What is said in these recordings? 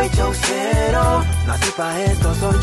soy chaucero, nací pa' soy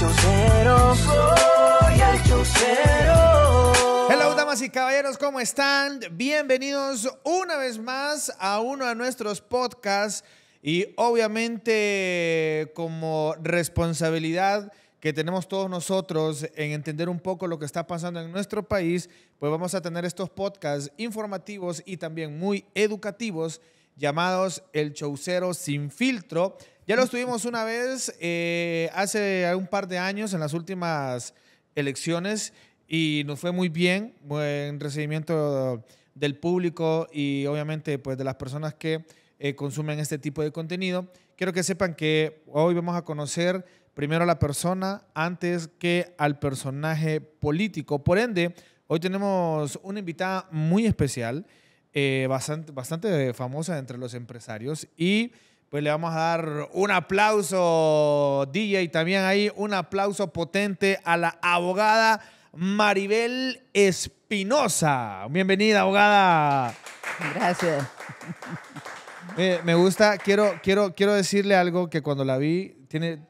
el chaucero. Hello, damas y caballeros, ¿cómo están? Bienvenidos una vez más a uno de nuestros podcasts y obviamente como responsabilidad que tenemos todos nosotros en entender un poco lo que está pasando en nuestro país, pues vamos a tener estos podcasts informativos y también muy educativos llamados El Chaucero Sin Filtro, ya lo estuvimos una vez eh, hace un par de años en las últimas elecciones y nos fue muy bien, buen recibimiento del público y obviamente pues de las personas que eh, consumen este tipo de contenido. Quiero que sepan que hoy vamos a conocer primero a la persona antes que al personaje político. Por ende, hoy tenemos una invitada muy especial, eh, bastante, bastante famosa entre los empresarios y pues le vamos a dar un aplauso, DJ, también ahí un aplauso potente a la abogada Maribel Espinosa. Bienvenida, abogada. Gracias. Eh, me gusta, quiero, quiero, quiero decirle algo que cuando la vi, tiene,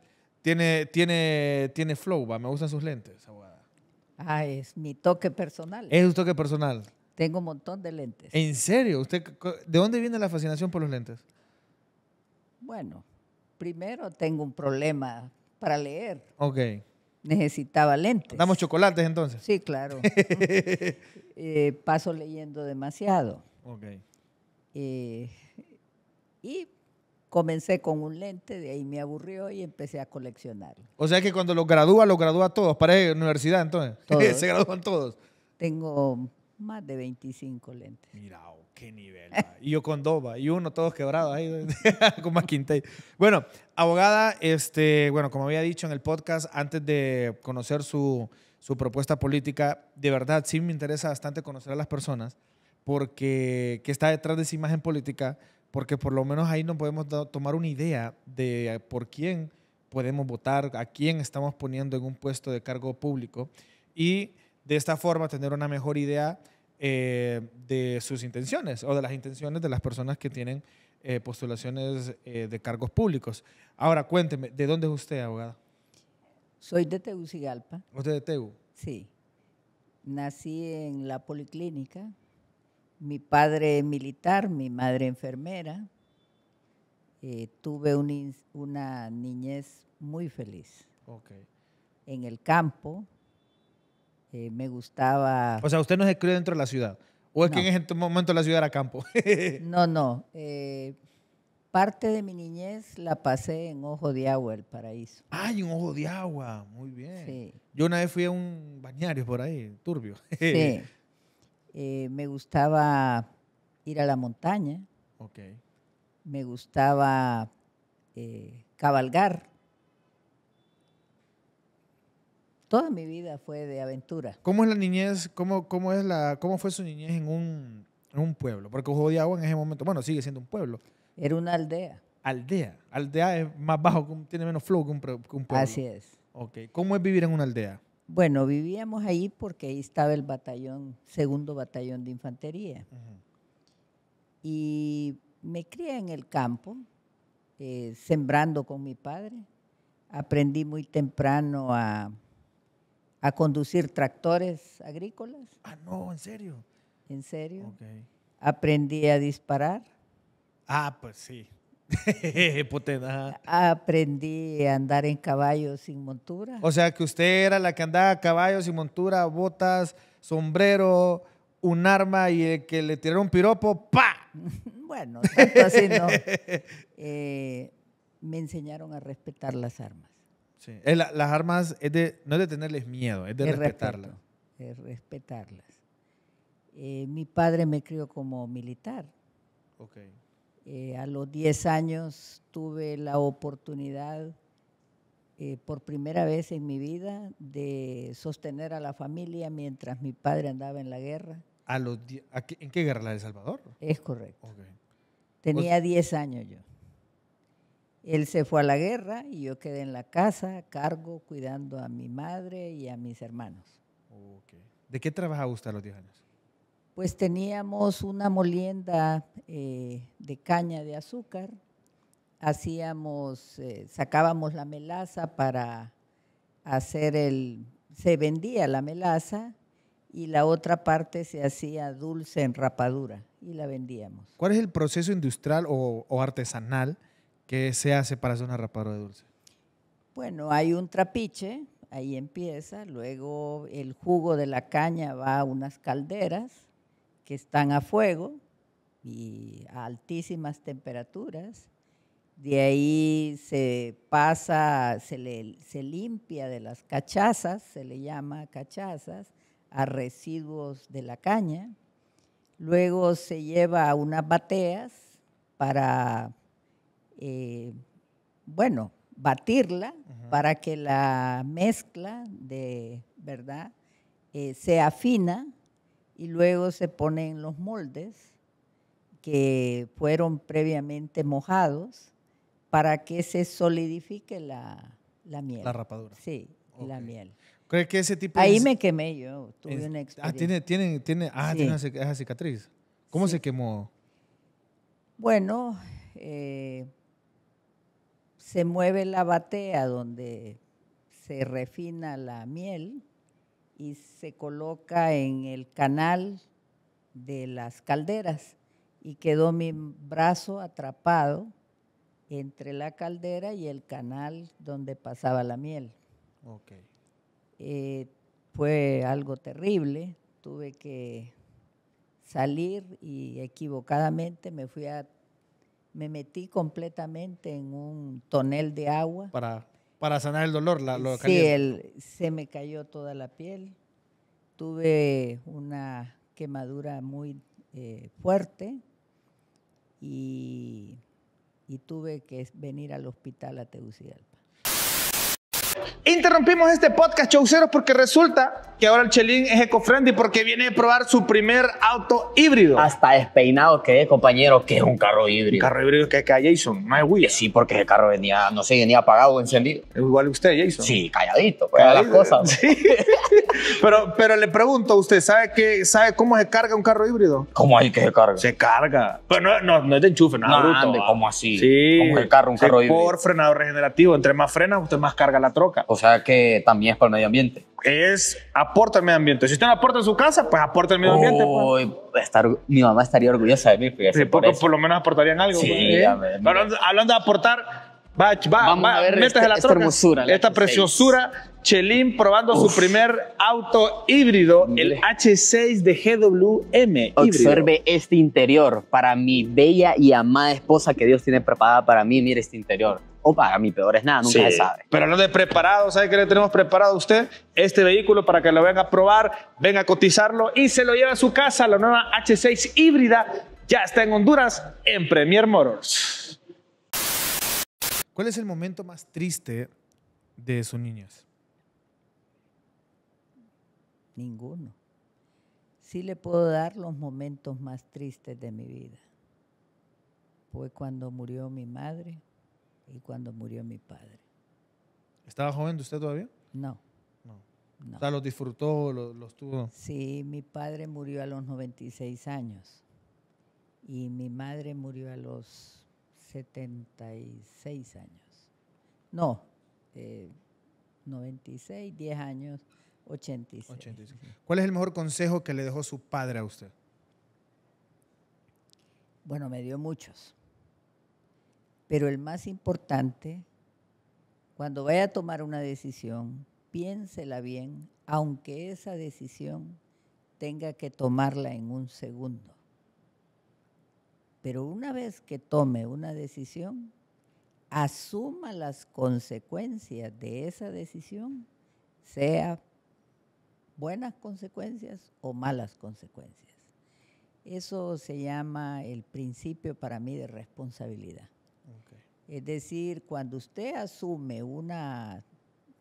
tiene, tiene, tiene flow, ¿va? me gustan sus lentes, abogada. Ah, es mi toque personal. Es un toque personal. Tengo un montón de lentes. ¿En serio? ¿Usted, ¿De dónde viene la fascinación por los lentes? Bueno, primero tengo un problema para leer. Ok. Necesitaba lentes. ¿Damos chocolates entonces? Sí, claro. Eh, paso leyendo demasiado. Ok. Eh, y comencé con un lente, de ahí me aburrió y empecé a coleccionarlo. O sea que cuando lo gradúa, lo gradúa todos, para la universidad entonces. Todos. Se gradúan todos. Tengo más de 25 lentes. Mira, oh, qué nivel. y yo con dos, y uno todos quebrados ahí, con más quinta Bueno, abogada, este, bueno, como había dicho en el podcast, antes de conocer su, su propuesta política, de verdad sí me interesa bastante conocer a las personas porque que está detrás de esa imagen política, porque por lo menos ahí nos podemos tomar una idea de por quién podemos votar, a quién estamos poniendo en un puesto de cargo público y de esta forma tener una mejor idea eh, de sus intenciones o de las intenciones de las personas que tienen eh, postulaciones eh, de cargos públicos. Ahora, cuénteme, ¿de dónde es usted, abogada? Soy de Tegucigalpa. ¿Usted de Tegu? Sí. Nací en la policlínica. Mi padre militar, mi madre enfermera. tuve una niñez muy feliz. Okay. En el campo, eh, me gustaba... O sea, usted no se crió dentro de la ciudad. ¿O es que en ese momento la ciudad era campo? no, no. Eh, parte de mi niñez la pasé en Ojo de Agua, el paraíso. ¡Ay, en Ojo de Agua! Muy bien. Yo una vez fui a un bañario por ahí, turbio. sí. Eh, me gustaba ir a la montaña. Ok. Me gustaba cabalgar. toda mi vida fue de aventura. ¿Cómo es la niñez, cómo, cómo, es la, cómo fue su niñez en un, en un pueblo? Porque Ojo de Agua en ese momento, bueno, sigue siendo un pueblo. Era una aldea. Aldea. Aldea es más bajo, tiene menos flow que un, pueblo. Así es. Ok. ¿Cómo es vivir en una aldea? Bueno, vivíamos ahí porque ahí estaba el batallón, segundo batallón de infantería. Y me crié en el campo, eh, sembrando con mi padre. Aprendí muy temprano a a conducir tractores agrícolas. Ah, no, en serio. En serio. Aprendí a disparar. Ah, pues sí. Aprendí a andar en caballo sin montura. O sea que usted era la que andaba a caballo sin montura, botas, sombrero, un arma y el que le tiraron un piropo, ¡pa! bueno, tanto así no. Eh, me enseñaron a respetar las armas las armas no es de tenerles miedo, es de respetarlas. respetarlas. Eh, mi padre me crió como militar. Eh, a los 10 años tuve la oportunidad, eh, por primera vez en mi vida, de sostener a la familia mientras mi padre andaba en la guerra. A los ¿En qué guerra? ¿La de Salvador? Es correcto. Tenía 10 años yo. Él se fue a la guerra y yo quedé en la casa, a cargo, cuidando a mi madre y a mis hermanos. ¿De qué trabajaba usted a los 10 años? Pues teníamos una molienda eh, de caña de azúcar, hacíamos, eh, sacábamos la melaza para hacer el, se vendía la melaza y la otra parte se hacía dulce en rapadura y la vendíamos. ¿Cuál es el proceso industrial o artesanal ¿Qué se hace para hacer un arraparo de dulce? Bueno, hay un trapiche, ahí empieza, luego el jugo de la caña va a unas calderas que están a fuego y a altísimas temperaturas. De ahí se pasa, se, se limpia de las cachazas, se le llama cachazas, a residuos de la caña. Luego se lleva a unas bateas para eh, bueno, batirla para que la mezcla de, ¿verdad? Eh, se afina y luego se ponen los moldes que fueron previamente mojados para que se solidifique la, la miel. La rapadura. Sí, la miel. ¿Cree que ese tipo Ahí me quemé yo, tuve una ah, experiencia. Ah, tiene, tiene, tiene, ah, tiene una cicatriz. ¿Cómo se quemó? Bueno, eh, se mueve la batea donde se refina la miel y se coloca en el canal de las calderas y quedó mi brazo atrapado entre la caldera y el canal donde pasaba la miel. Eh, fue algo terrible, tuve que salir y equivocadamente me fui a me metí completamente en un tonel de agua. Para, para sanar el dolor, la, lo Sí, se me cayó toda la piel. Tuve una quemadura muy eh, fuerte y, y tuve que venir al hospital a Tegucigalpa rompimos este podcast, Chauceros, porque resulta que ahora el Chelín es ecofriendly porque viene a probar su primer auto híbrido. Hasta despeinado que es, compañero, que es un carro híbrido. Un carro híbrido que es Jason, no es Sí, porque ese carro venía, no sé, venía apagado o encendido. Igual usted, Jason. Sí, calladito, pues, las cosas. Sí. Pero, le pregunto a usted, ¿sabe, qué, ¿sabe cómo se carga un carro híbrido? ¿Cómo hay que se carga? Se carga. Pero no, no, es de enchufe, no. no, ¿Cómo así? Sí. ¿Cómo se carga un carro híbrido? Por frenado regenerativo. Entre más frena usted más carga la troca. O sea que también es para el medio ambiente. Es aporta al medio ambiente. Si usted no aporta en su casa, pues aporta al medio ambiente. Pues. mi mamá estaría orgullosa de mí. Sí, por, por, lo menos aportarían algo. Sí, pues. hablando de aportar, Va, va, Vamos a la troca, esta, hermosura. Esta preciosura Chelín probando su primer auto híbrido, el H6 de GWM. Observe este interior para mi bella y amada esposa que Dios tiene preparada para mí. Mire este interior. O para mí, peor es nada, nunca se sabe. Pero no de preparado, ¿sabe qué le tenemos preparado a usted? Este vehículo para que lo venga a probar, venga a cotizarlo y se lo lleve a su casa. La nueva H6 híbrida ya está en Honduras en Premier Motors. ¿Cuál es el momento más triste de su niños? Ninguno. Sí le puedo dar los momentos más tristes de mi vida. Fue cuando murió mi madre y cuando murió mi padre. ¿Estaba joven usted todavía? No. no. O sea, los disfrutó, los, tuvo. Sí, mi padre murió a los 96 años y mi madre murió a los 76 años. No, 96, eh, 10 años 86. ¿Cuál es el mejor consejo que le dejó su padre a usted? Bueno, me dio muchos. Pero el más importante, cuando vaya a tomar una decisión, piénsela bien, aunque esa decisión tenga que tomarla en un segundo. Pero una vez que tome una decisión, asuma las consecuencias de esa decisión, sea buenas consecuencias o malas consecuencias. Eso se llama el principio para mí de responsabilidad. Es decir, cuando usted asume una,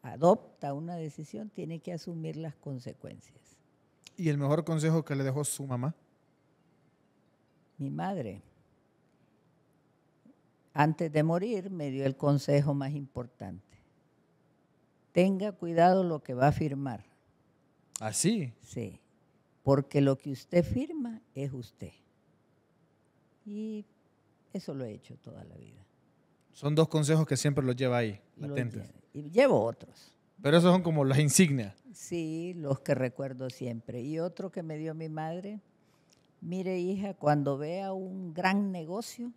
adopta una decisión, tiene que asumir las consecuencias. ¿Y el mejor consejo que le dejó su mamá? Mi madre. Antes de morir me dio el consejo más importante. Tenga cuidado lo que va a firmar. ¿Así? ¿Ah, sí. Porque lo que usted firma es usted. Y eso lo he hecho toda la vida. Son dos consejos que siempre los lleva ahí, atentos. y llevo otros. Pero esos son como las insignias. Sí, los que recuerdo siempre. Y otro que me dio mi madre, mire hija, cuando vea un gran negocio,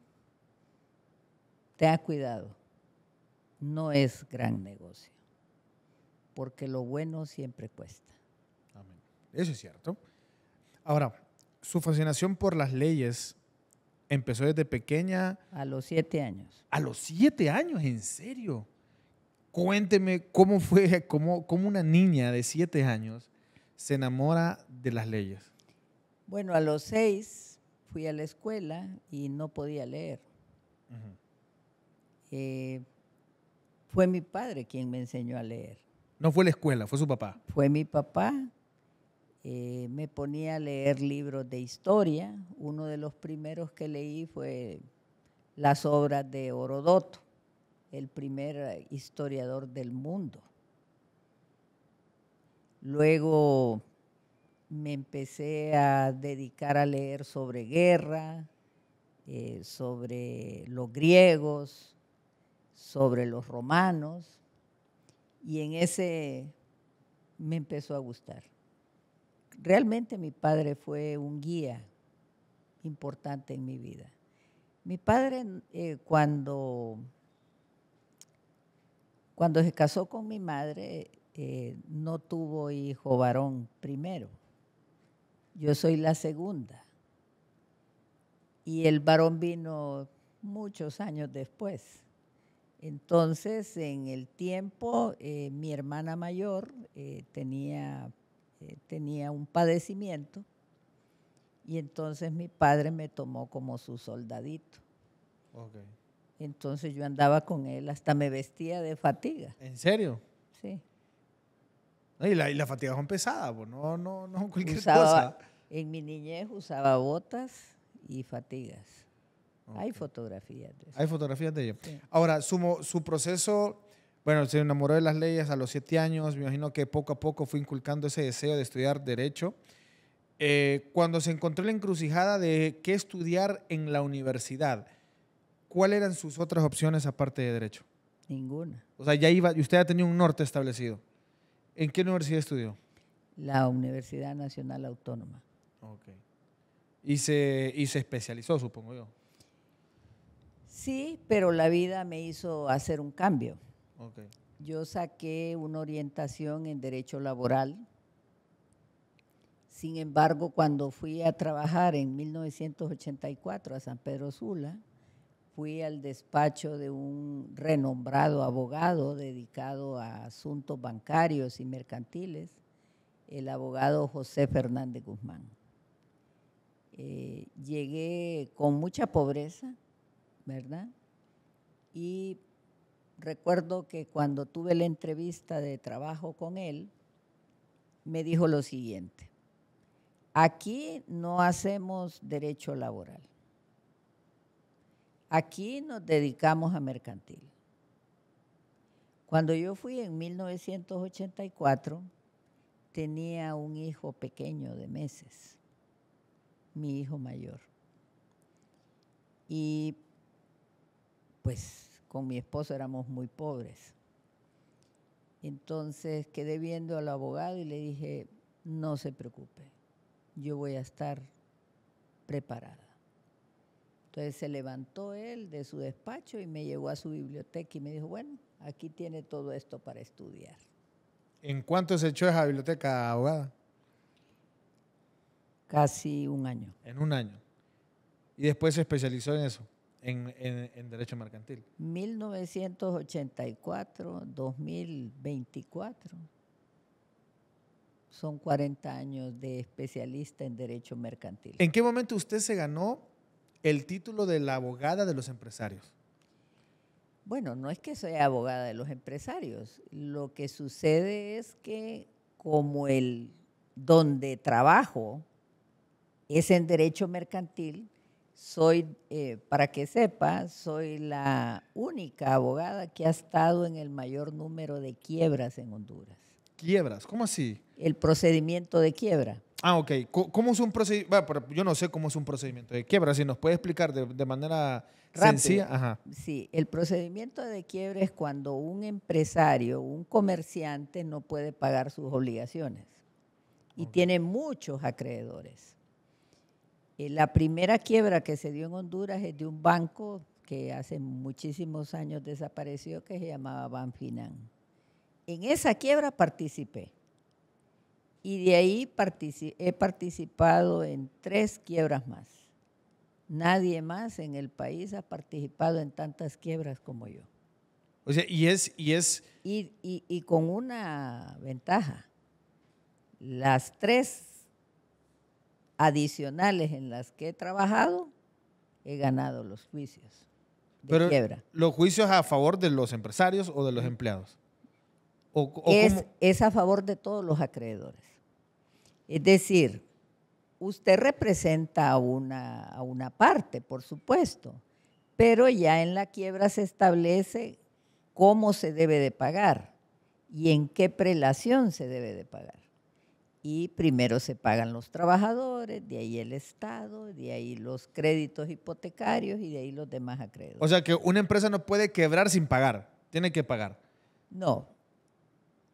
tenga cuidado. No es gran negocio, porque lo bueno siempre cuesta. Eso es cierto. Ahora, su fascinación por las leyes empezó desde pequeña. A los siete años. A los siete años, en serio. Cuénteme cómo fue, cómo, una niña de siete años se enamora de las leyes. Bueno, a los seis fui a la escuela y no podía leer. Eh, fue mi padre quien me enseñó a leer. No fue la escuela, fue su papá. Fue mi papá eh, me ponía a leer libros de historia. Uno de los primeros que leí fue las obras de Orodoto, el primer eh, historiador del mundo. Luego me empecé a dedicar a leer sobre guerra, eh, sobre los griegos, sobre los romanos, y en ese me empezó a gustar. Realmente mi padre fue un guía importante en mi vida. Mi padre eh, cuando, cuando se casó con mi madre eh, no tuvo hijo varón primero. Yo soy la segunda. Y el varón vino muchos años después. Entonces, en el tiempo, eh, mi hermana mayor tenía eh, tenía un padecimiento y entonces mi padre me tomó como su soldadito. Okay. Entonces yo andaba con él, hasta me vestía de fatiga. ¿En serio? Sí. Y la fatiga son pesada, pues. no, no, no cualquier cosa. En mi niñez usaba botas y fatigas. Hay fotografías de eso. Hay fotografías de ello. Ahora, sumo, su proceso bueno, se enamoró de las leyes a los siete años, me imagino que poco a poco fue inculcando ese deseo de estudiar derecho. Eh, cuando se encontró la encrucijada de qué estudiar en la universidad, ¿cuáles eran sus otras opciones aparte de derecho? Ninguna. O sea, ya iba, usted ya tenía un norte establecido. ¿En qué universidad estudió? La Universidad Nacional Autónoma. Ok. Y se, y se especializó, supongo yo. Sí, pero la vida me hizo hacer un cambio. Yo saqué una orientación en derecho laboral. Sin embargo, cuando fui a trabajar en 1984 a San Pedro Sula, fui al despacho de un renombrado abogado dedicado a asuntos bancarios y mercantiles, el abogado José Fernández Guzmán. Eh, llegué con mucha pobreza, ¿verdad? Y recuerdo que cuando tuve la entrevista de trabajo con él, me dijo lo siguiente, aquí no hacemos derecho laboral, aquí nos dedicamos a mercantil. Cuando yo fui en 1984, tenía un hijo pequeño de meses, mi hijo mayor. Y pues con mi esposo éramos muy pobres. Entonces quedé viendo al abogado y le dije, no se preocupe, yo voy a estar preparada. Entonces se levantó él de su despacho y me llevó a su biblioteca y me dijo, bueno, aquí tiene todo esto para estudiar. ¿En cuánto se echó esa biblioteca, abogada? Casi un año. En un año. Y después se especializó en eso en, derecho mercantil. 1984, 2024. Son 40 años de especialista en derecho mercantil. ¿En qué momento usted se ganó el título de la abogada de los empresarios? Bueno, no es que soy abogada de los empresarios. Lo que sucede es que como el donde trabajo es en derecho mercantil, soy, eh, para que sepa, soy la única abogada que ha estado en el mayor número de quiebras en Honduras. ¿Quiebras? ¿Cómo así? El procedimiento de quiebra. Ah, ok. ¿Cómo es un procedimiento? Bueno, yo no sé cómo es un procedimiento de quiebra. Si nos puede explicar de, manera sencilla. Sí, el procedimiento de quiebra es cuando un empresario, un comerciante no puede pagar sus obligaciones y tiene muchos acreedores. Eh, la primera quiebra que se dio en Honduras es de un banco que hace muchísimos años desapareció que se llamaba Banfinan. En esa quiebra participé. Y de ahí he participado en tres quiebras más. Nadie más en el país ha participado en tantas quiebras como yo. O sea, y es... Y, es... y con una ventaja. Las tres adicionales en las que he trabajado, he ganado los juicios Pero, quiebra. ¿Los juicios a favor de los empresarios o de los empleados? ¿O, es, a favor de todos los acreedores. Es decir, usted representa a una, a una, parte, por supuesto, pero ya en la quiebra se establece cómo se debe de pagar y en qué prelación se debe de pagar y primero se pagan los trabajadores, de ahí el Estado, de ahí los créditos hipotecarios y de ahí los demás acreedores. O sea que una empresa no puede quebrar sin pagar, tiene que pagar. No,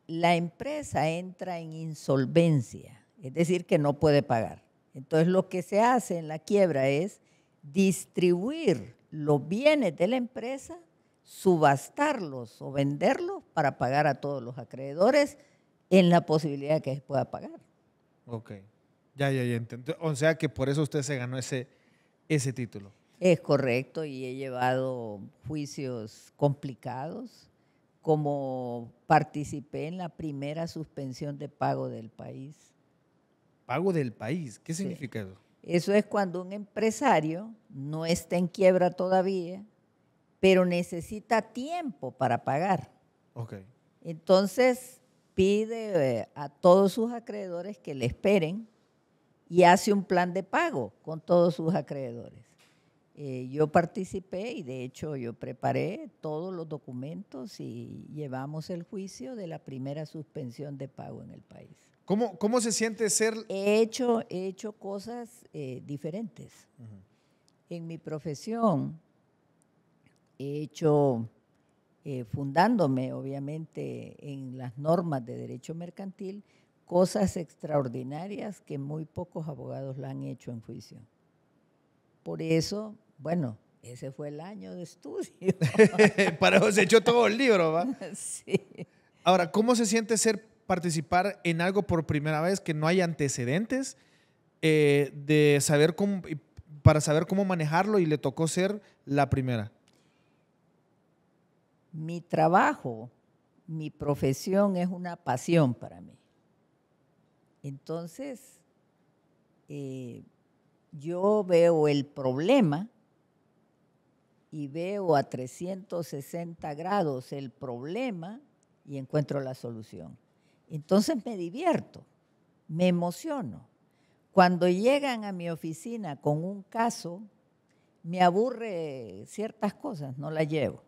la empresa entra en insolvencia, es decir, que no puede pagar. Entonces lo que se hace en la quiebra es distribuir los bienes de la empresa, subastarlos o venderlos para pagar a todos los acreedores en la posibilidad de que pueda pagar. Ok. Ya, ya, ya. o sea que por eso usted se ganó ese, ese título. Es correcto y he llevado juicios complicados, como participé en la primera suspensión de pago del país. ¿Pago del país? ¿Qué significa eso? Eso es cuando un empresario no está en quiebra todavía, pero necesita tiempo para pagar. Ok. Entonces, pide eh, a todos sus acreedores que le esperen y hace un plan de pago con todos sus acreedores. Eh, yo participé y de hecho yo preparé todos los documentos y llevamos el juicio de la primera suspensión de pago en el país. ¿Cómo, cómo se siente ser? He hecho, he hecho cosas eh, diferentes. En mi profesión he hecho eh, fundándome obviamente en las normas de derecho mercantil, cosas extraordinarias que muy pocos abogados la han hecho en juicio. Por eso, bueno, ese fue el año de estudio. Para eso se echó todo el libro, ¿va? Sí. Ahora, ¿cómo se siente ser participar en algo por primera vez que no hay antecedentes eh, de saber para saber cómo manejarlo y le tocó ser la primera? Mi trabajo, mi profesión es una pasión para mí. Entonces, eh, yo veo el problema y veo a 360 grados el problema y encuentro la solución. Entonces me divierto, me emociono. Cuando llegan a mi oficina con un caso, me aburre ciertas cosas, no las llevo.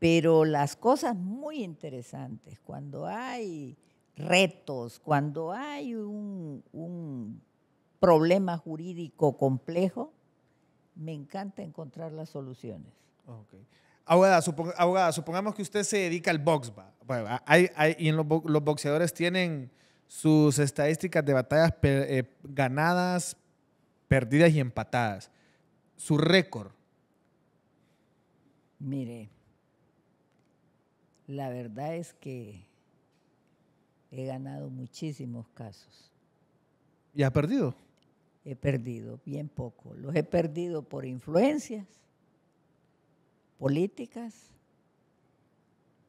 Pero las cosas muy interesantes, cuando hay retos, cuando hay un, problema jurídico complejo, me encanta encontrar las soluciones. Abogada, supongamos que usted se dedica al box, y en los, boxeadores tienen sus estadísticas de batallas eh, ganadas, perdidas y empatadas. Su récord. Mire, la verdad es que he ganado muchísimos casos. ¿Y ha perdido? He perdido bien poco. Los he perdido por influencias políticas,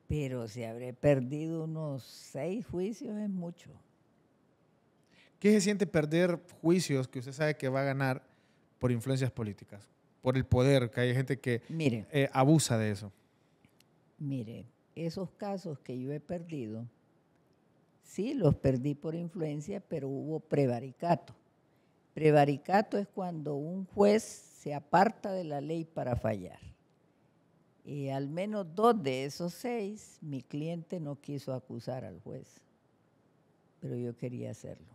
pero si habré perdido unos seis juicios es mucho. ¿Qué se siente perder juicios que usted sabe que va a ganar por influencias políticas? Por el poder, que hay gente que eh, abusa de eso. Mire, esos casos que yo he perdido, sí, los perdí por influencia, pero hubo prevaricato. Prevaricato es cuando un juez se aparta de la ley para fallar. Y al menos dos de esos seis, mi cliente no quiso acusar al juez, pero yo quería hacerlo.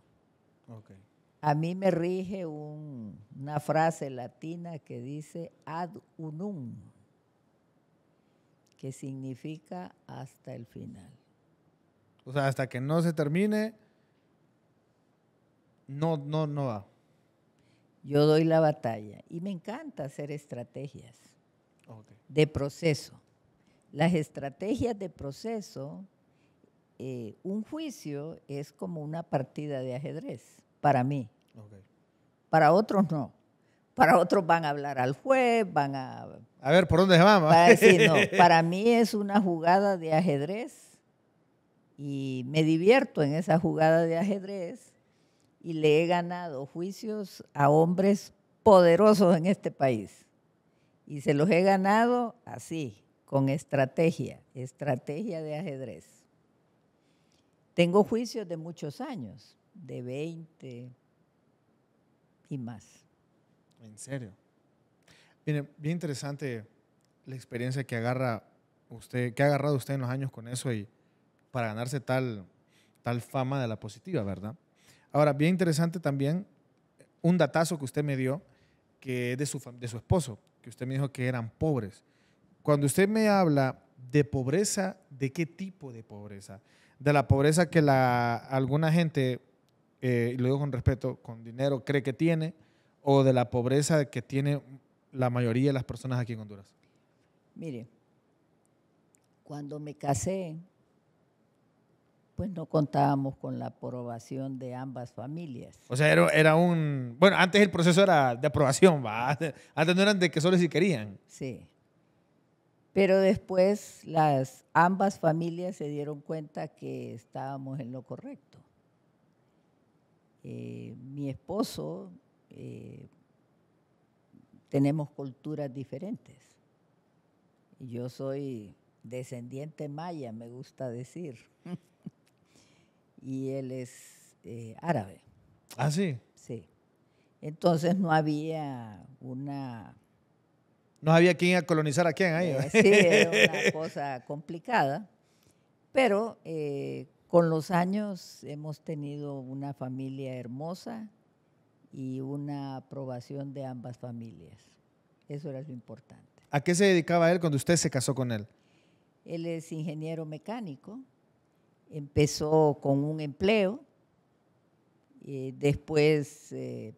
A mí me rige una frase latina que dice ad unum, que significa hasta el final. O sea, hasta que no se termine, no, no, no va. Yo doy la batalla y me encanta hacer estrategias de proceso. Las estrategias de proceso, eh, un juicio es como una partida de ajedrez, para mí. Para otros no. Para otros van a hablar al juez, van a a ver, ¿por dónde vamos? Para, para mí es una jugada de ajedrez y me divierto en esa jugada de ajedrez y le he ganado juicios a hombres poderosos en este país. Y se los he ganado así, con estrategia, estrategia de ajedrez. Tengo juicios de muchos años, de 20 y más. ¿En serio? Bien, bien interesante la experiencia que agarra usted, ha agarrado usted en los años con eso y para ganarse tal, tal fama de la positiva, ¿verdad? Ahora, bien interesante también un datazo que usted me dio, que es de su, de su esposo, que usted me dijo que eran pobres. Cuando usted me habla de pobreza, ¿de qué tipo de pobreza? De la pobreza que la, alguna gente, eh, y lo digo con respeto, con dinero cree que tiene, o de la pobreza que tiene la mayoría de las personas aquí en Honduras? Mire, cuando me casé, pues no contábamos con la aprobación de ambas familias. O sea, era, un... Bueno, antes el proceso era de aprobación, ¿va? Antes no eran de que solo si querían. Sí. Pero después las ambas familias se dieron cuenta que estábamos en lo correcto. Eh, mi esposo eh, tenemos culturas diferentes. Yo soy descendiente maya, me gusta decir. y él es eh, árabe. Ah, sí. Sí. Entonces no había una... No había quien a colonizar a quién ahí. Eh, sí, era una cosa complicada. Pero eh, con los años hemos tenido una familia hermosa y una aprobación de ambas familias. Eso era lo importante. ¿A qué se dedicaba él cuando usted se casó con él? Él es ingeniero mecánico, empezó con un empleo, eh, después eh,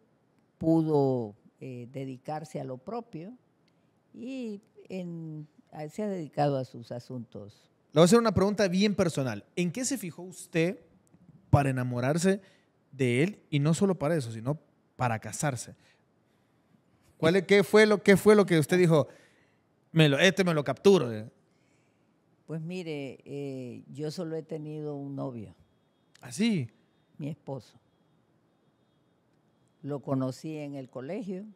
pudo eh, dedicarse a lo propio y se ha dedicado a sus asuntos. Le voy a hacer una pregunta bien personal. ¿En qué se fijó usted para enamorarse de él? Y no solo para eso, sino para casarse. ¿Cuál, qué, fue lo, fue lo que usted dijo? Me lo, este me lo capturo. Pues mire, eh, yo solo he tenido un novio. ¿Así? ¿Ah, sí? mi esposo. Lo conocí en el colegio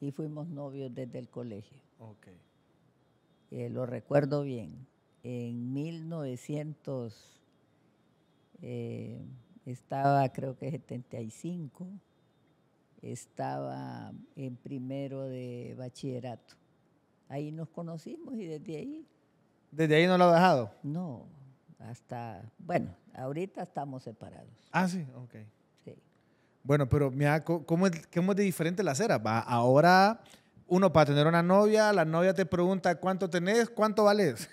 y fuimos novios desde el colegio. Ok. Eh, lo recuerdo bien. En 1900 eh, estaba creo que 75 estaba en primero de bachillerato. Ahí nos conocimos y desde ahí. ¿Desde ahí no lo ha dejado? No, hasta, bueno, ahorita estamos separados. Ah, sí, ok. Sí. Bueno, pero mira, ¿cómo es, de diferente la cera? Va, ahora uno para tener una novia, la novia te pregunta cuánto tenés, cuánto vales.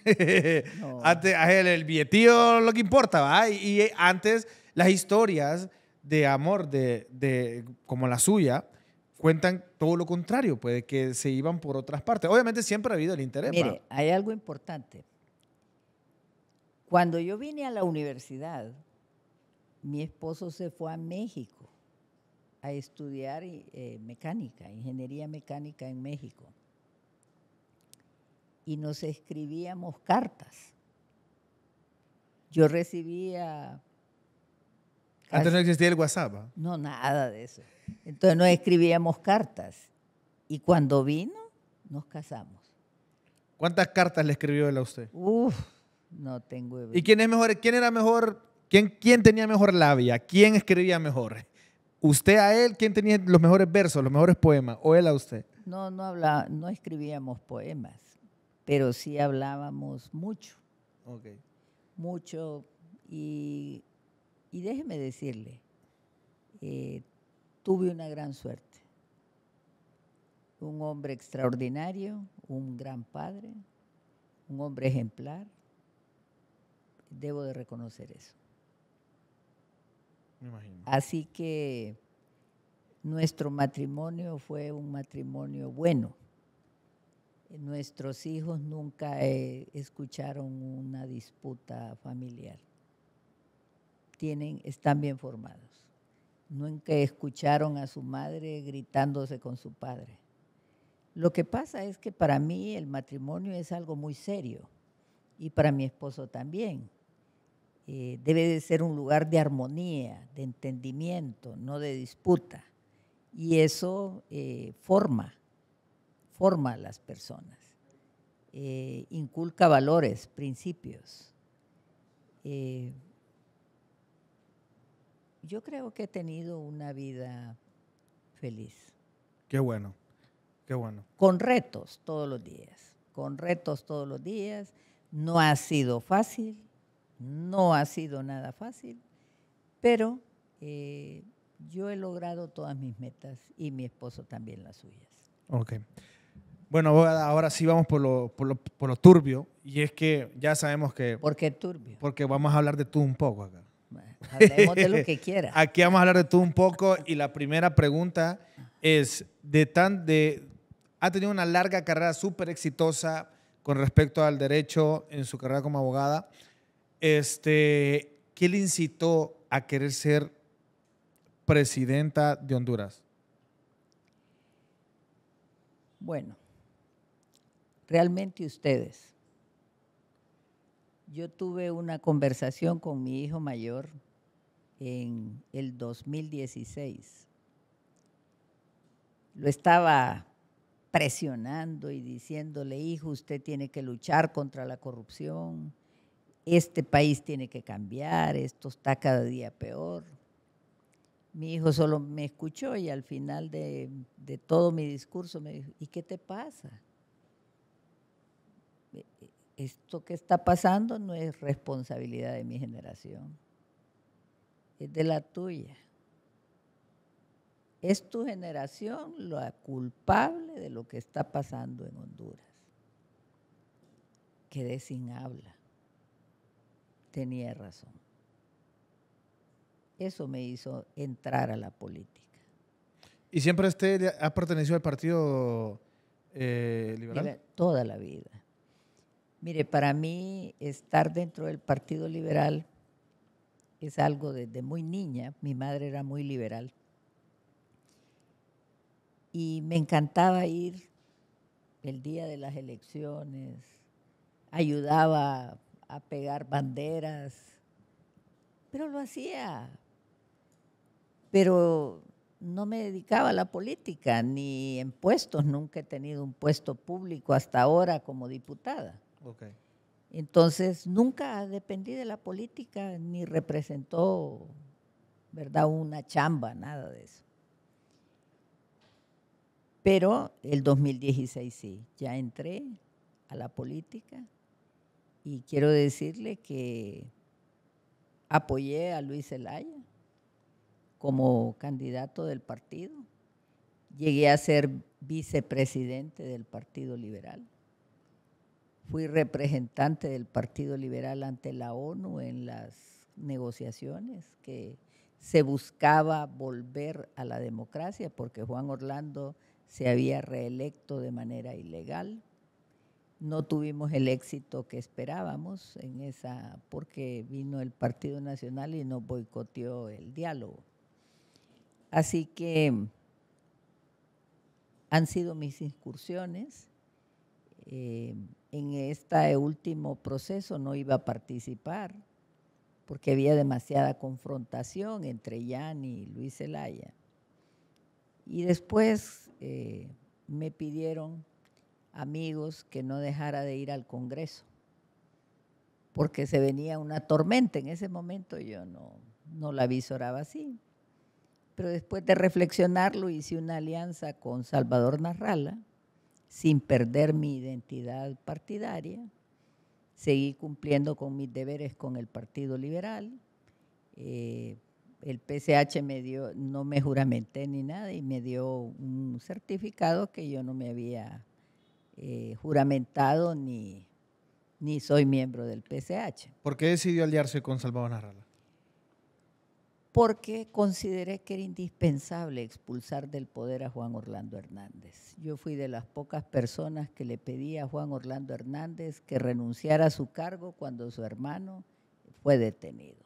no. el, el billetío, lo que importa, ¿va? y, antes las historias de amor de, como la suya cuentan todo lo contrario, puede que se iban por otras partes. Obviamente siempre ha habido el interés. Mire, hay algo importante. Cuando yo vine a la universidad, mi esposo se fue a México a estudiar eh, mecánica, ingeniería mecánica en México. Y nos escribíamos cartas. Yo recibía antes no existía el WhatsApp. ¿ah? No, nada de eso. Entonces no escribíamos cartas. Y cuando vino, nos casamos. ¿Cuántas cartas le escribió él a usted? Uf, no tengo ¿Y quién es mejor? ¿Quién era mejor? ¿Quién, quién tenía mejor labia? ¿Quién escribía mejor? ¿Usted a él? ¿Quién tenía los mejores versos, los mejores poemas? ¿O él a usted? No, no hablaba, no escribíamos poemas, pero sí hablábamos mucho. Okay. Mucho y y déjeme decirle, eh, tuve una gran suerte. Un hombre extraordinario, un gran padre, un hombre ejemplar. Debo de reconocer eso. Así que nuestro matrimonio fue un matrimonio bueno. Nuestros hijos nunca eh, escucharon una disputa familiar tienen, están bien formados. Nunca escucharon a su madre gritándose con su padre. Lo que pasa es que para mí el matrimonio es algo muy serio y para mi esposo también. Eh, debe de ser un lugar de armonía, de entendimiento, no de disputa. Y eso eh, forma, forma a las personas, eh, inculca valores, principios. Yo creo que he tenido una vida feliz. Qué bueno, qué bueno. Con retos todos los días, con retos todos los días. No ha sido fácil, no ha sido nada fácil, pero eh, yo he logrado todas mis metas y mi esposo también las suyas. Ok. Bueno, ahora sí vamos por lo, por lo turbio, y es que ya sabemos que... ¿Por qué turbio? Porque vamos a hablar de tú un poco acá. Hablemos de lo que quiera. Aquí vamos a hablar de tú un poco y la primera pregunta es, de tan, de, ha tenido una larga carrera súper exitosa con respecto al derecho en su carrera como abogada. Este, ¿Qué le incitó a querer ser presidenta de Honduras? Bueno, realmente ustedes yo tuve una conversación con mi hijo mayor en el 2016. Lo estaba presionando y diciéndole, hijo, usted tiene que luchar contra la corrupción, este país tiene que cambiar, esto está cada día peor. Mi hijo solo me escuchó y al final de, de todo mi discurso me dijo, ¿y qué te pasa? esto que está pasando no es responsabilidad de mi generación, es de la tuya. Es tu generación la culpable de lo que está pasando en Honduras. Quedé sin habla. Tenía razón. Eso me hizo entrar a la política. ¿Y siempre usted ha pertenecido al Partido eh, Liberal? Toda la vida. Mire, para mí estar dentro del Partido Liberal es algo desde muy niña. Mi madre era muy liberal. Y me encantaba ir el día de las elecciones, ayudaba a pegar banderas, pero lo hacía. Pero no me dedicaba a la política ni en puestos, nunca he tenido un puesto público hasta ahora como diputada. Entonces, nunca dependí de la política ni representó, ¿verdad?, una chamba, nada de eso. Pero el 2016 sí, ya entré a la política y quiero decirle que apoyé a Luis Zelaya como candidato del partido. Llegué a ser vicepresidente del Partido Liberal Fui representante del Partido Liberal ante la ONU en las negociaciones que se buscaba volver a la democracia porque Juan Orlando se había reelecto de manera ilegal. No tuvimos el éxito que esperábamos en esa porque vino el Partido Nacional y nos boicoteó el diálogo. Así que han sido mis incursiones eh, en este último proceso no iba a participar porque había demasiada confrontación entre Yani y Luis Zelaya. Y después eh, me pidieron amigos que no dejara de ir al Congreso, porque se venía una tormenta. En ese momento yo no, no la visoraba así. Pero después de reflexionarlo hice una alianza con Salvador Narrala, sin perder mi identidad partidaria. Seguí cumpliendo con mis deberes con el Partido Liberal. Eh, el PCH me dio, no me juramenté ni nada y me dio un certificado que yo no me había eh, juramentado ni, ni soy miembro del PCH. ¿Por qué decidió aliarse con Salvador Narrala? porque consideré que era indispensable expulsar del poder a Juan Orlando Hernández. Yo fui de las pocas personas que le pedí a Juan Orlando Hernández que renunciara a su cargo cuando su hermano fue detenido,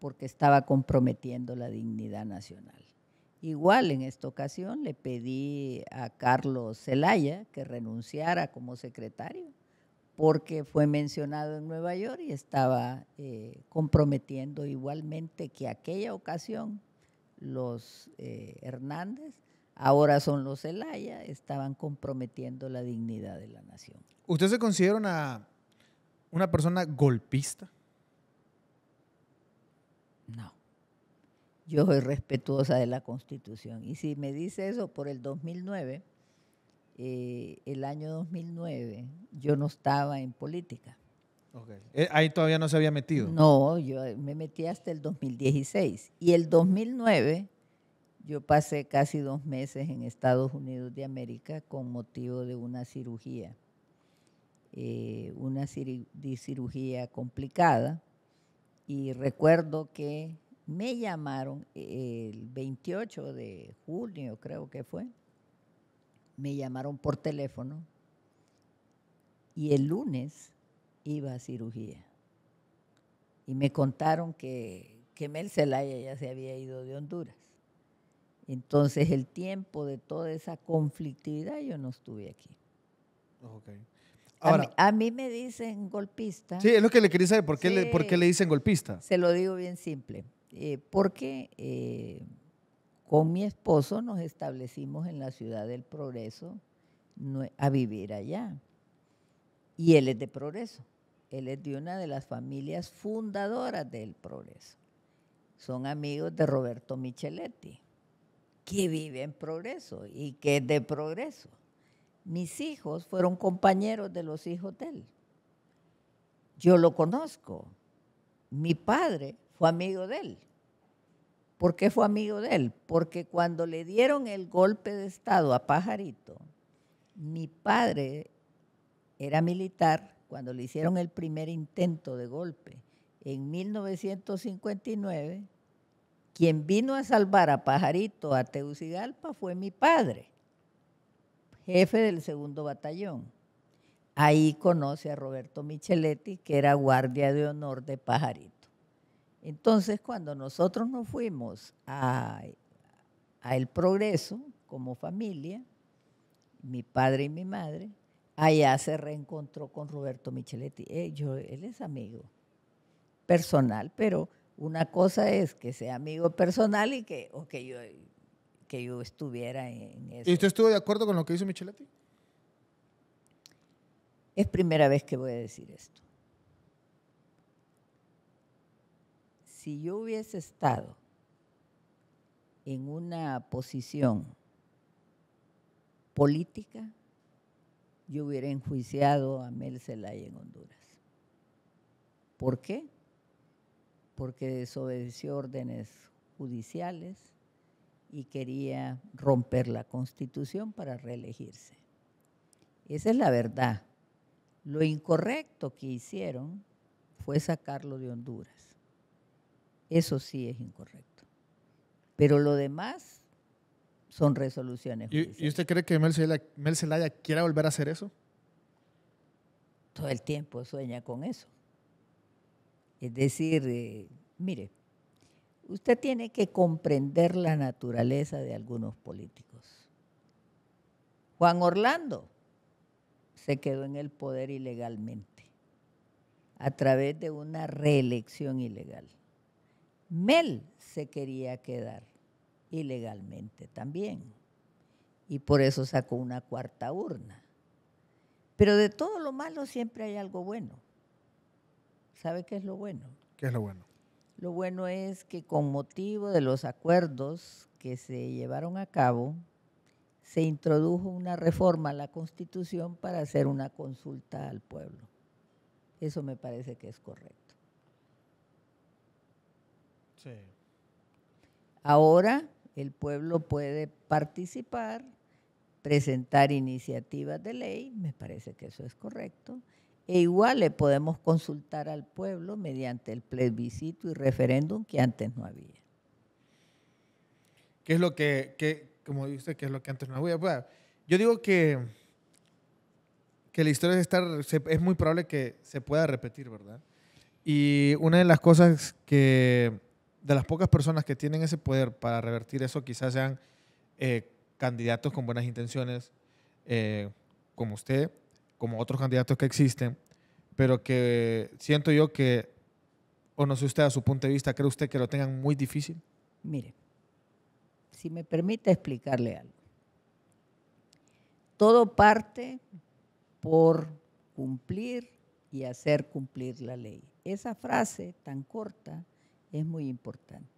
porque estaba comprometiendo la dignidad nacional. Igual en esta ocasión le pedí a Carlos Zelaya que renunciara como secretario porque fue mencionado en Nueva York y estaba eh, comprometiendo igualmente que aquella ocasión los eh, Hernández, ahora son los Zelaya, estaban comprometiendo la dignidad de la nación. ¿Usted se considera una persona golpista? No. Yo soy respetuosa de la Constitución. Y si me dice eso por el 2009 eh, el año 2009 yo no estaba en política. Eh, ahí todavía no se había metido. No, yo me metí hasta el 2016. Y el 2009 yo pasé casi dos meses en Estados Unidos de América con motivo de una cirugía. Eh, una cirugía complicada. Y recuerdo que me llamaron el 28 de junio, creo que fue, me llamaron por teléfono y el lunes iba a cirugía. Y me contaron que, que Mel Zelaya ya se había ido de Honduras. Entonces el tiempo de toda esa conflictividad yo no estuve aquí. a, mí, me dicen golpista. Sí, es lo que le quería saber, ¿por qué, le, ¿por le, dicen golpista? Se lo digo bien simple, eh, porque eh, con mi esposo nos establecimos en la ciudad del progreso a vivir allá. Y él es de progreso. Él es de una de las familias fundadoras del progreso. Son amigos de Roberto Micheletti, que vive en progreso y que es de progreso. Mis hijos fueron compañeros de los hijos de él. Yo lo conozco. Mi padre fue amigo de él. ¿Por qué fue amigo de él? Porque cuando le dieron el golpe de Estado a Pajarito, mi padre era militar cuando le hicieron el primer intento de golpe. En 1959, quien vino a salvar a Pajarito a Tegucigalpa, fue mi padre, jefe del segundo batallón. Ahí conoce a Roberto Micheletti, que era guardia de honor de Pajarito. Entonces, cuando nosotros nos fuimos a, El Progreso como familia, mi padre y mi madre, allá se reencontró con Roberto Micheletti. Eh, yo, él es amigo personal, pero una cosa es que sea amigo personal y que, que, yo, estuviera en eso. ¿Y usted estuvo de acuerdo con lo que hizo Micheletti? Es primera vez que voy a decir esto. si yo hubiese estado en una posición política, yo hubiera enjuiciado a Mel Zelaya en Honduras. ¿Por qué? Porque desobedeció órdenes judiciales y quería romper la constitución para reelegirse. Esa es la verdad. Lo incorrecto que hicieron fue sacarlo de Honduras. Eso sí es incorrecto. Pero lo demás son resoluciones. ¿Y, usted cree que Mel quiera volver a hacer eso? Todo el tiempo sueña con eso. Es decir, eh, mire, usted tiene que comprender la naturaleza de algunos políticos. Juan Orlando se quedó en el poder ilegalmente, a través de una reelección ilegal. Mel se quería quedar ilegalmente también. Y por eso sacó una cuarta urna. Pero de todo lo malo siempre hay algo bueno. ¿Sabe qué es lo bueno? ¿Qué es lo bueno? Lo bueno es que con motivo de los acuerdos que se llevaron a cabo, se introdujo una reforma a la Constitución para hacer una consulta al pueblo. Eso me parece que es correcto. Ahora el pueblo puede participar, presentar iniciativas de ley, me parece que eso es correcto, e igual le podemos consultar al pueblo mediante el plebiscito y referéndum que antes no había. ¿Qué es lo que, como dice, qué es lo que antes no había? yo digo que, que la historia de estar, es muy probable que se pueda repetir, ¿verdad? Y una de las cosas que de las pocas personas que tienen ese poder para revertir eso, quizás sean eh, candidatos con buenas intenciones, eh, como usted, como otros candidatos que existen, pero que siento yo que, o no sé usted, a su punto de vista, ¿cree usted que lo tengan muy difícil? Mire, si me permite explicarle algo. Todo parte por cumplir y hacer cumplir la ley. Esa frase tan corta es muy importante.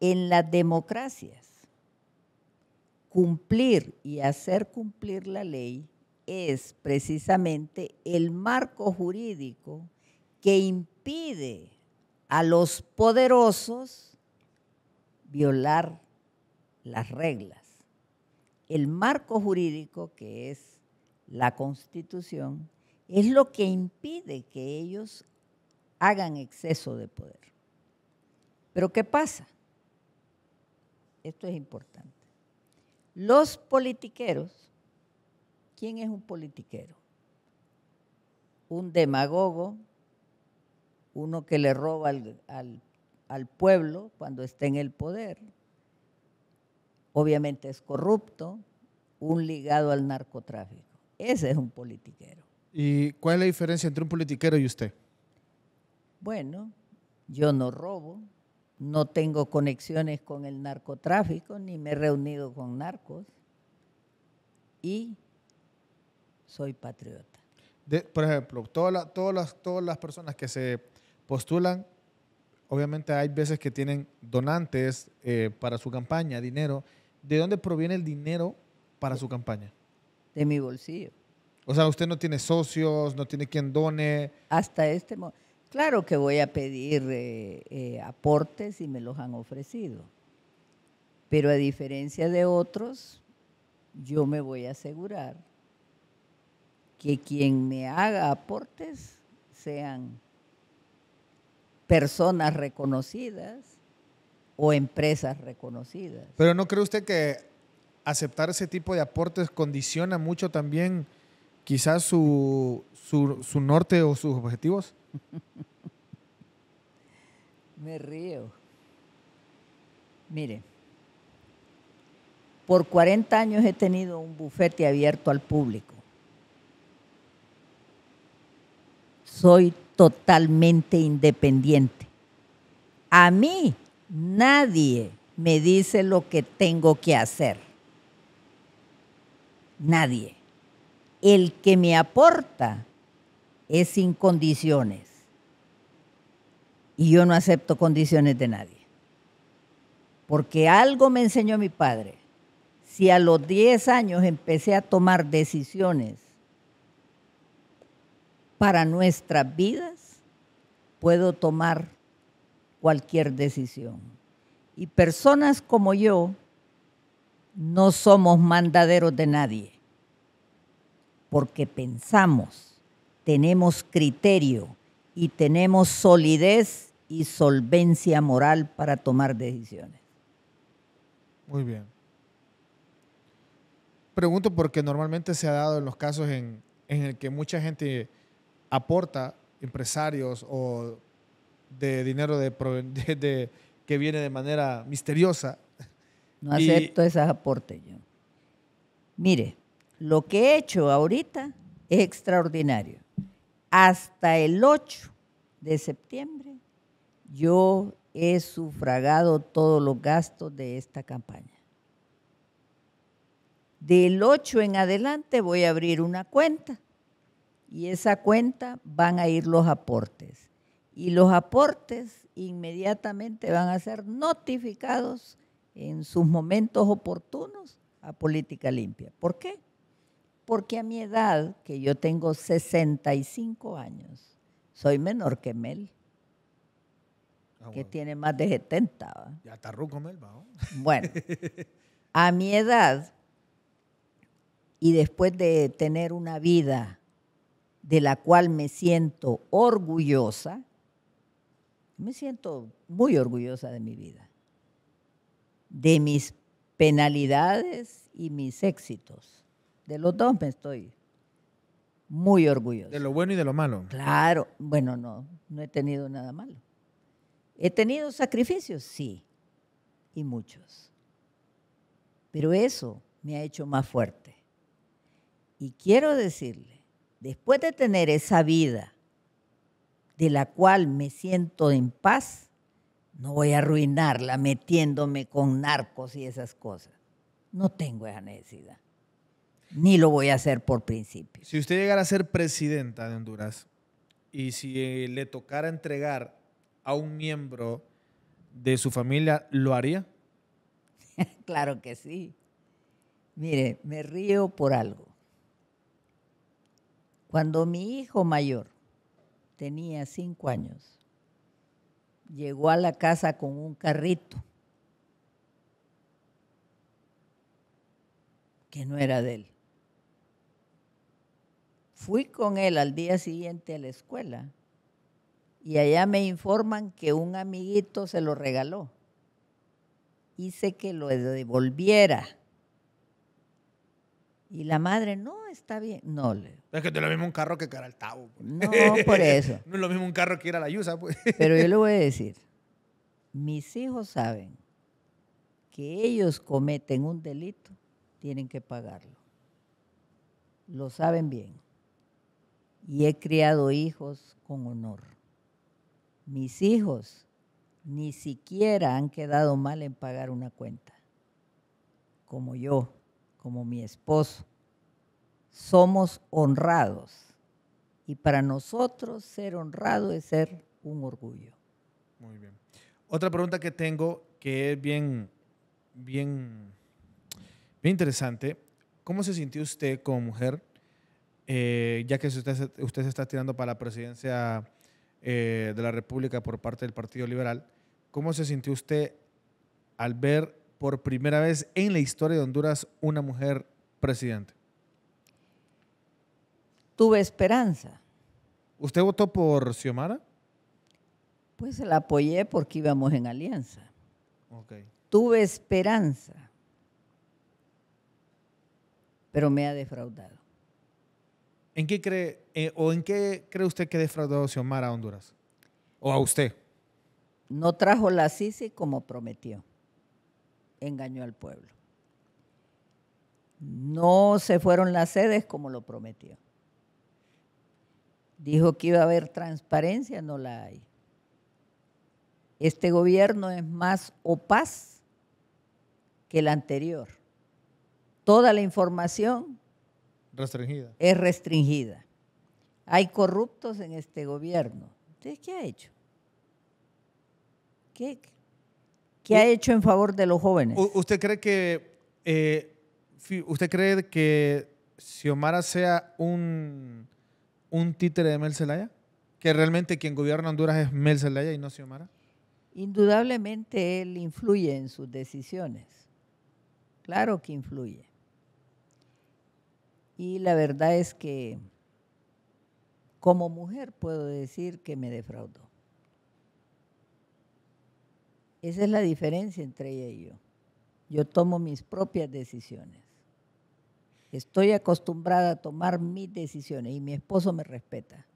En las democracias, cumplir y hacer cumplir la ley es precisamente el marco jurídico que impide a los poderosos violar las reglas. El marco jurídico que es la constitución es lo que impide que ellos hagan exceso de poder. Pero ¿qué pasa? Esto es importante. Los politiqueros, ¿quién es un politiquero? Un demagogo, uno que le roba al, pueblo cuando está en el poder, obviamente es corrupto, un ligado al narcotráfico. Ese es un politiquero. ¿Y cuál es la diferencia entre un politiquero y usted? Bueno, yo no robo, no tengo conexiones con el narcotráfico, ni me he reunido con narcos, y soy patriota. por ejemplo, todas las, todas, las, todas las personas que se postulan, obviamente hay veces que tienen donantes eh, para su campaña, dinero. ¿De dónde proviene el dinero para su campaña? De mi bolsillo. O sea, usted no tiene socios, no tiene quien done. Hasta este momento. Claro que voy a pedir eh, eh, aportes y me los han ofrecido, pero a diferencia de otros, yo me voy a asegurar que quien me haga aportes sean personas reconocidas o empresas reconocidas. Pero ¿no cree usted que aceptar ese tipo de aportes condiciona mucho también quizás su, su, su norte o sus objetivos? Me río. Mire, por 40 años he tenido un bufete abierto al público. Soy totalmente independiente. A mí nadie me dice lo que tengo que hacer. Nadie. El que me aporta es sin condiciones. Y yo no acepto condiciones de nadie. Porque algo me enseñó mi padre. Si a los 10 años empecé a tomar decisiones para nuestras vidas, puedo tomar cualquier decisión. Y personas como yo no somos mandaderos de nadie, porque pensamos tenemos criterio y tenemos solidez y solvencia moral para tomar decisiones. Muy bien. Pregunto porque normalmente se ha dado en los casos en, en el que mucha gente aporta, empresarios o de dinero de, que viene de manera misteriosa. No acepto esos aportes yo. Mire, lo que he hecho ahorita es extraordinario hasta el 8 de septiembre, yo he sufragado todos los gastos de esta campaña. Del 8 en adelante voy a abrir una cuenta y esa cuenta van a ir los aportes. Y los aportes inmediatamente van a ser notificados en sus momentos oportunos a Política Limpia. ¿Por qué? porque a mi edad, que yo tengo 65 años, soy menor que Mel, ah, que tiene más de 70. Ya está ruco Mel, ¿va? Bueno, a mi edad, y después de tener una vida de la cual me siento orgullosa, me siento muy orgullosa de mi vida, de mis penalidades y mis éxitos. De los dos me estoy muy orgulloso. De lo bueno y de lo malo. Claro, bueno, no, no he tenido nada malo. ¿He tenido sacrificios? Sí, y muchos. Pero eso me ha hecho más fuerte. Y quiero decirle, después de tener esa vida de la cual me siento en paz, no voy a arruinarla metiéndome con narcos y esas cosas. No tengo esa necesidad. Ni lo voy a hacer por principio. Si usted llegara a ser presidenta de Honduras y si eh, le tocara entregar a un miembro de su familia, ¿lo haría? claro que sí. Mire, me río por algo. Cuando mi hijo mayor tenía cinco años, llegó a la casa con un carrito que no era de él. Fui con él al día siguiente a la escuela y allá me informan que un amiguito se lo regaló. Hice que lo devolviera. Y la madre, no, está bien. No, le... Es que es lo mismo un carro que cara al pues. No, por eso. no es lo mismo un carro que ir a la Yusa. Pues. Pero yo le voy a decir, mis hijos saben que ellos cometen un delito, tienen que pagarlo. Lo saben bien y he criado hijos con honor. Mis hijos ni siquiera han quedado mal en pagar una cuenta, como yo, como mi esposo. Somos honrados y para nosotros ser honrado es ser un orgullo. Muy bien. Otra pregunta que tengo que es bien, bien, bien interesante. ¿Cómo se sintió usted como mujer eh, ya que usted, usted se está tirando para la presidencia eh, de la República por parte del Partido Liberal, ¿cómo se sintió usted al ver por primera vez en la historia de Honduras una mujer presidente? Tuve esperanza. ¿Usted votó por Xiomara? Pues la apoyé porque íbamos en alianza. Tuve esperanza, pero me ha defraudado. ¿En qué cree eh, o en qué cree usted que defraudó Xiomara a Honduras? ¿O a usted? No trajo la Sisi como prometió. Engañó al pueblo. No se fueron las sedes como lo prometió. Dijo que iba a haber transparencia, no la hay. Este gobierno es más opaz que el anterior. Toda la información Restringida. Es restringida. Hay corruptos en este gobierno. ¿Usted qué ha hecho? ¿Qué, ha hecho en favor de los jóvenes? ¿Usted cree que eh, usted que Xiomara sea un, un títere de Mel Zelaya? ¿Que realmente quien gobierna Honduras es Mel Zelaya y no Xiomara? Indudablemente él influye en sus decisiones. Claro que influye. Y la verdad es que como mujer puedo decir que me defraudó. Esa es la diferencia entre ella y yo. Yo tomo mis propias decisiones. Estoy acostumbrada a tomar mis decisiones y mi esposo me respeta.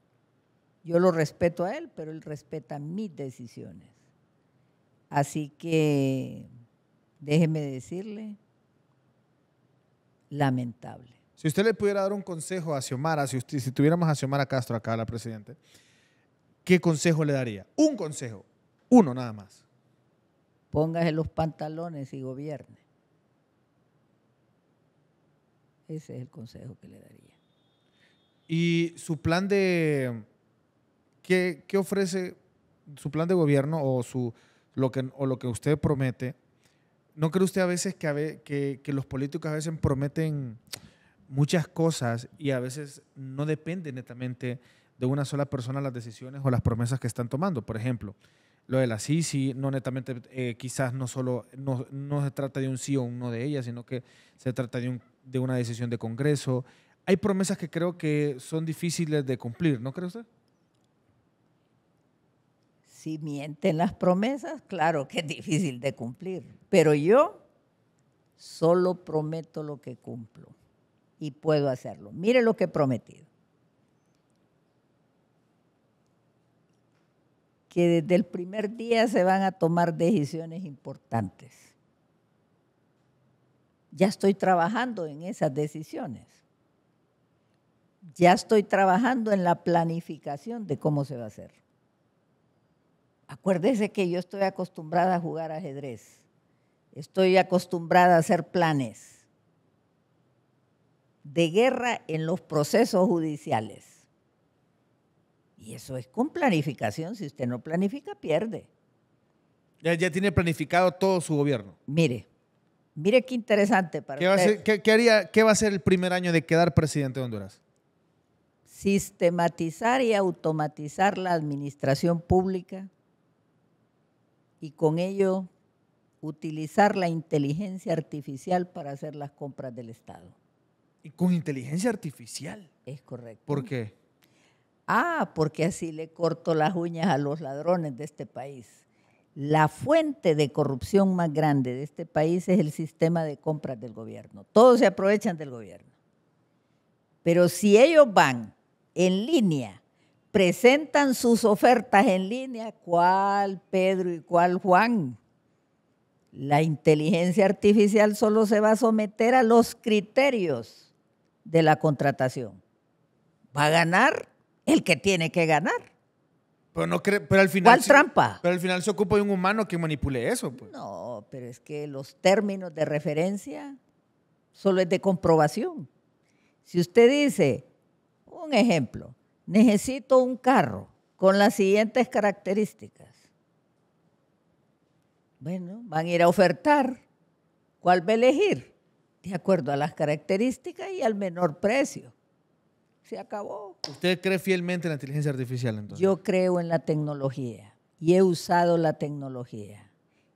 Yo lo respeto a él, pero él respeta mis decisiones. Así que déjeme decirle, lamentable. Si usted le pudiera dar un consejo a Xiomara, si, tuviéramos a Xiomara Castro acá, la presidente, ¿qué consejo le daría? Un consejo, uno nada más. Póngase los pantalones y gobierne. Ese es el consejo que le daría. ¿Y su plan de... ¿Qué, ofrece su plan de gobierno o, su, lo, que, lo que usted promete? ¿No cree usted a veces que, que los políticos a veces prometen muchas cosas y a veces no dependen netamente de una sola persona las decisiones o las promesas que están tomando. Por ejemplo, lo de la sí, no netamente, eh, quizás no solo, no, se trata de un sí o un no de ella, sino que se trata de, de una decisión de Congreso. Hay promesas que creo que son difíciles de cumplir, ¿no cree usted? Si mienten las promesas, claro que es difícil de cumplir, pero yo solo prometo lo que cumplo y puedo hacerlo. Mire lo que he prometido. Que desde el primer día se van a tomar decisiones importantes. Ya estoy trabajando en esas decisiones. Ya estoy trabajando en la planificación de cómo se va a hacer. Acuérdese que yo estoy acostumbrada a jugar ajedrez. Estoy acostumbrada a hacer planes de guerra en los procesos judiciales. Y eso es con planificación. Si usted no planifica, pierde. Ya, tiene planificado todo su gobierno. Mire, mire qué interesante para ¿Qué ¿Qué va a ser el primer año de quedar presidente de Honduras? Sistematizar y automatizar la administración pública y con ello utilizar la inteligencia artificial para hacer las compras del Estado. Y con inteligencia artificial. Es correcto. ¿Por qué? Ah, porque así le corto las uñas a los ladrones de este país. La fuente de corrupción más grande de este país es el sistema de compras del gobierno. Todos se aprovechan del gobierno. Pero si ellos van en línea, presentan sus ofertas en línea, ¿cuál Pedro y cuál Juan? La inteligencia artificial solo se va a someter a los criterios de la contratación. Va a ganar el que tiene que ganar. Pero, no cree, pero al final. ¿Cuál trampa? Pero al final se ocupa de un humano que manipule eso. Pues. No, pero es que los términos de referencia solo es de comprobación. Si usted dice, un ejemplo, necesito un carro con las siguientes características. Bueno, van a ir a ofertar. ¿Cuál va a elegir? de acuerdo a las características y al menor precio. Se acabó. ¿Usted cree fielmente en la inteligencia artificial entonces? Yo creo en la tecnología y he usado la tecnología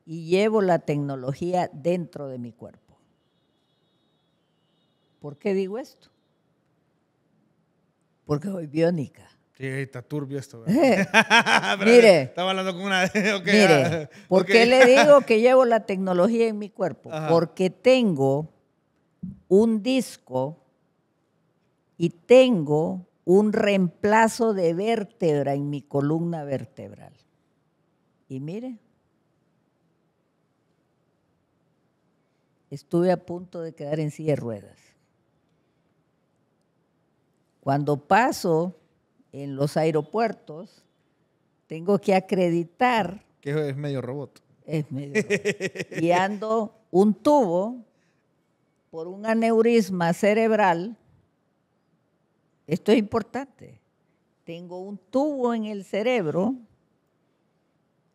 y llevo la tecnología dentro de mi cuerpo. ¿Por qué digo esto? Porque soy biónica. está turbio esto. mire. Estaba hablando con una. mire, ah, ¿por qué le digo que llevo la tecnología en mi cuerpo? Porque tengo un disco y tengo un reemplazo de vértebra en mi columna vertebral. Y mire, estuve a punto de quedar en silla de ruedas. Cuando paso en los aeropuertos, tengo que acreditar... Que es medio robot. Es medio robot. un tubo por un aneurisma cerebral, esto es importante, tengo un tubo en el cerebro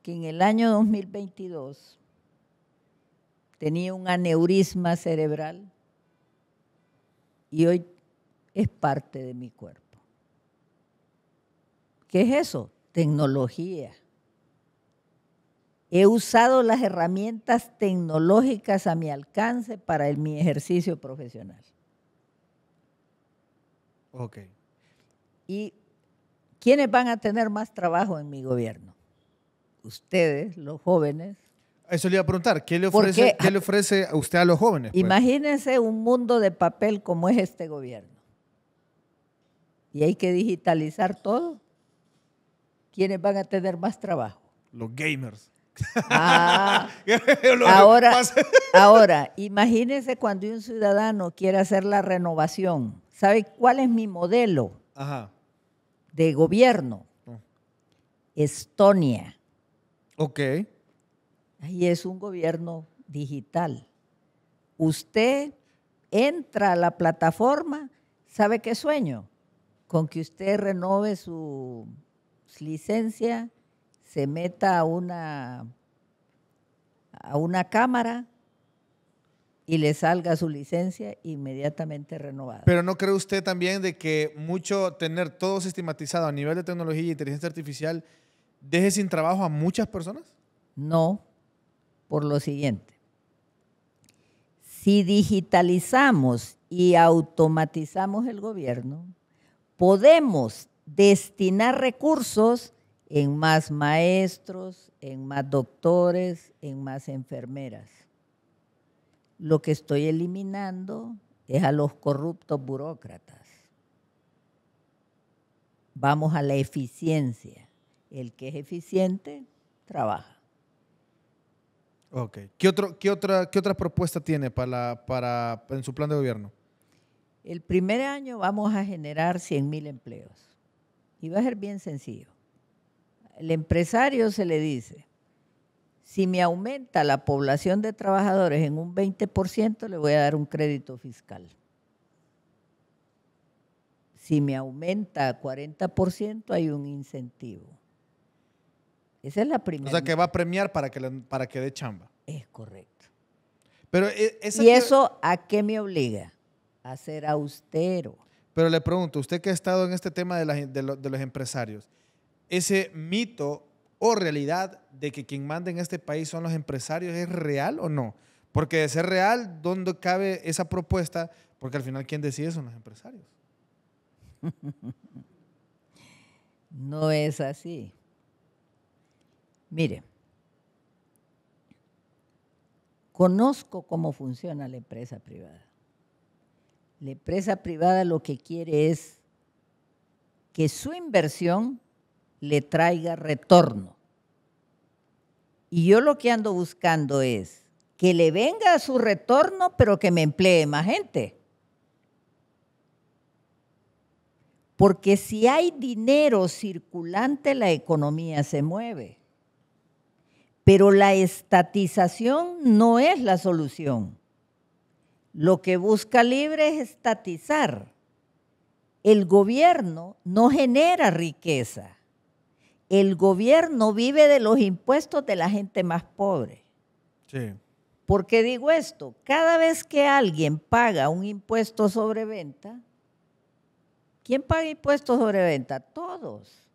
que en el año 2022 tenía un aneurisma cerebral y hoy es parte de mi cuerpo. ¿Qué es eso? Tecnología. He usado las herramientas tecnológicas a mi alcance para mi ejercicio profesional. Ok. ¿Y quiénes van a tener más trabajo en mi gobierno? Ustedes, los jóvenes. Eso le iba a preguntar, ¿qué le ofrece, ¿qué le ofrece a usted a los jóvenes? Pues? Imagínense un mundo de papel como es este gobierno. Y hay que digitalizar todo. ¿Quiénes van a tener más trabajo? Los gamers. Ah. ahora, imagínese cuando un ciudadano quiere hacer la renovación. ¿Sabe cuál es mi modelo de gobierno? Estonia. Ok. Y es un gobierno digital. Usted entra a la plataforma, ¿sabe qué sueño? Con que usted renove su licencia, se meta a una, a una cámara y le salga su licencia inmediatamente renovada. Pero ¿no cree usted también de que mucho tener todo sistematizado a nivel de tecnología y inteligencia artificial deje sin trabajo a muchas personas? No, por lo siguiente. Si digitalizamos y automatizamos el gobierno, podemos destinar recursos en más maestros, en más doctores, en más enfermeras. Lo que estoy eliminando es a los corruptos burócratas. Vamos a la eficiencia. El que es eficiente trabaja. Ok. ¿Qué, otro, qué, otra, qué otra propuesta tiene para, para, en su plan de gobierno? El primer año vamos a generar 100.000 empleos. Y va a ser bien sencillo el empresario se le dice, si me aumenta la población de trabajadores en un 20%, le voy a dar un crédito fiscal. Si me aumenta a 40%, hay un incentivo. Esa es la primera. O sea, que va a premiar para que, para dé chamba. Es correcto. Pero eh, ¿Y eso a qué me obliga? A ser austero. Pero le pregunto, usted que ha estado en este tema de, de los empresarios, ese mito o realidad de que quien manda en este país son los empresarios es real o no? Porque de ser real, ¿dónde cabe esa propuesta? Porque al final quien decide son los empresarios. No es así. Mire, conozco cómo funciona la empresa privada. La empresa privada lo que quiere es que su inversión le traiga retorno. Y yo lo que ando buscando es que le venga su retorno, pero que me emplee más gente. Porque si hay dinero circulante, la economía se mueve. Pero la estatización no es la solución. Lo que busca Libre es estatizar. El gobierno no genera riqueza el gobierno vive de los impuestos de la gente más pobre. Sí. digo esto? Cada vez que alguien paga un impuesto sobre venta, ¿quién paga impuestos sobre venta? Todos.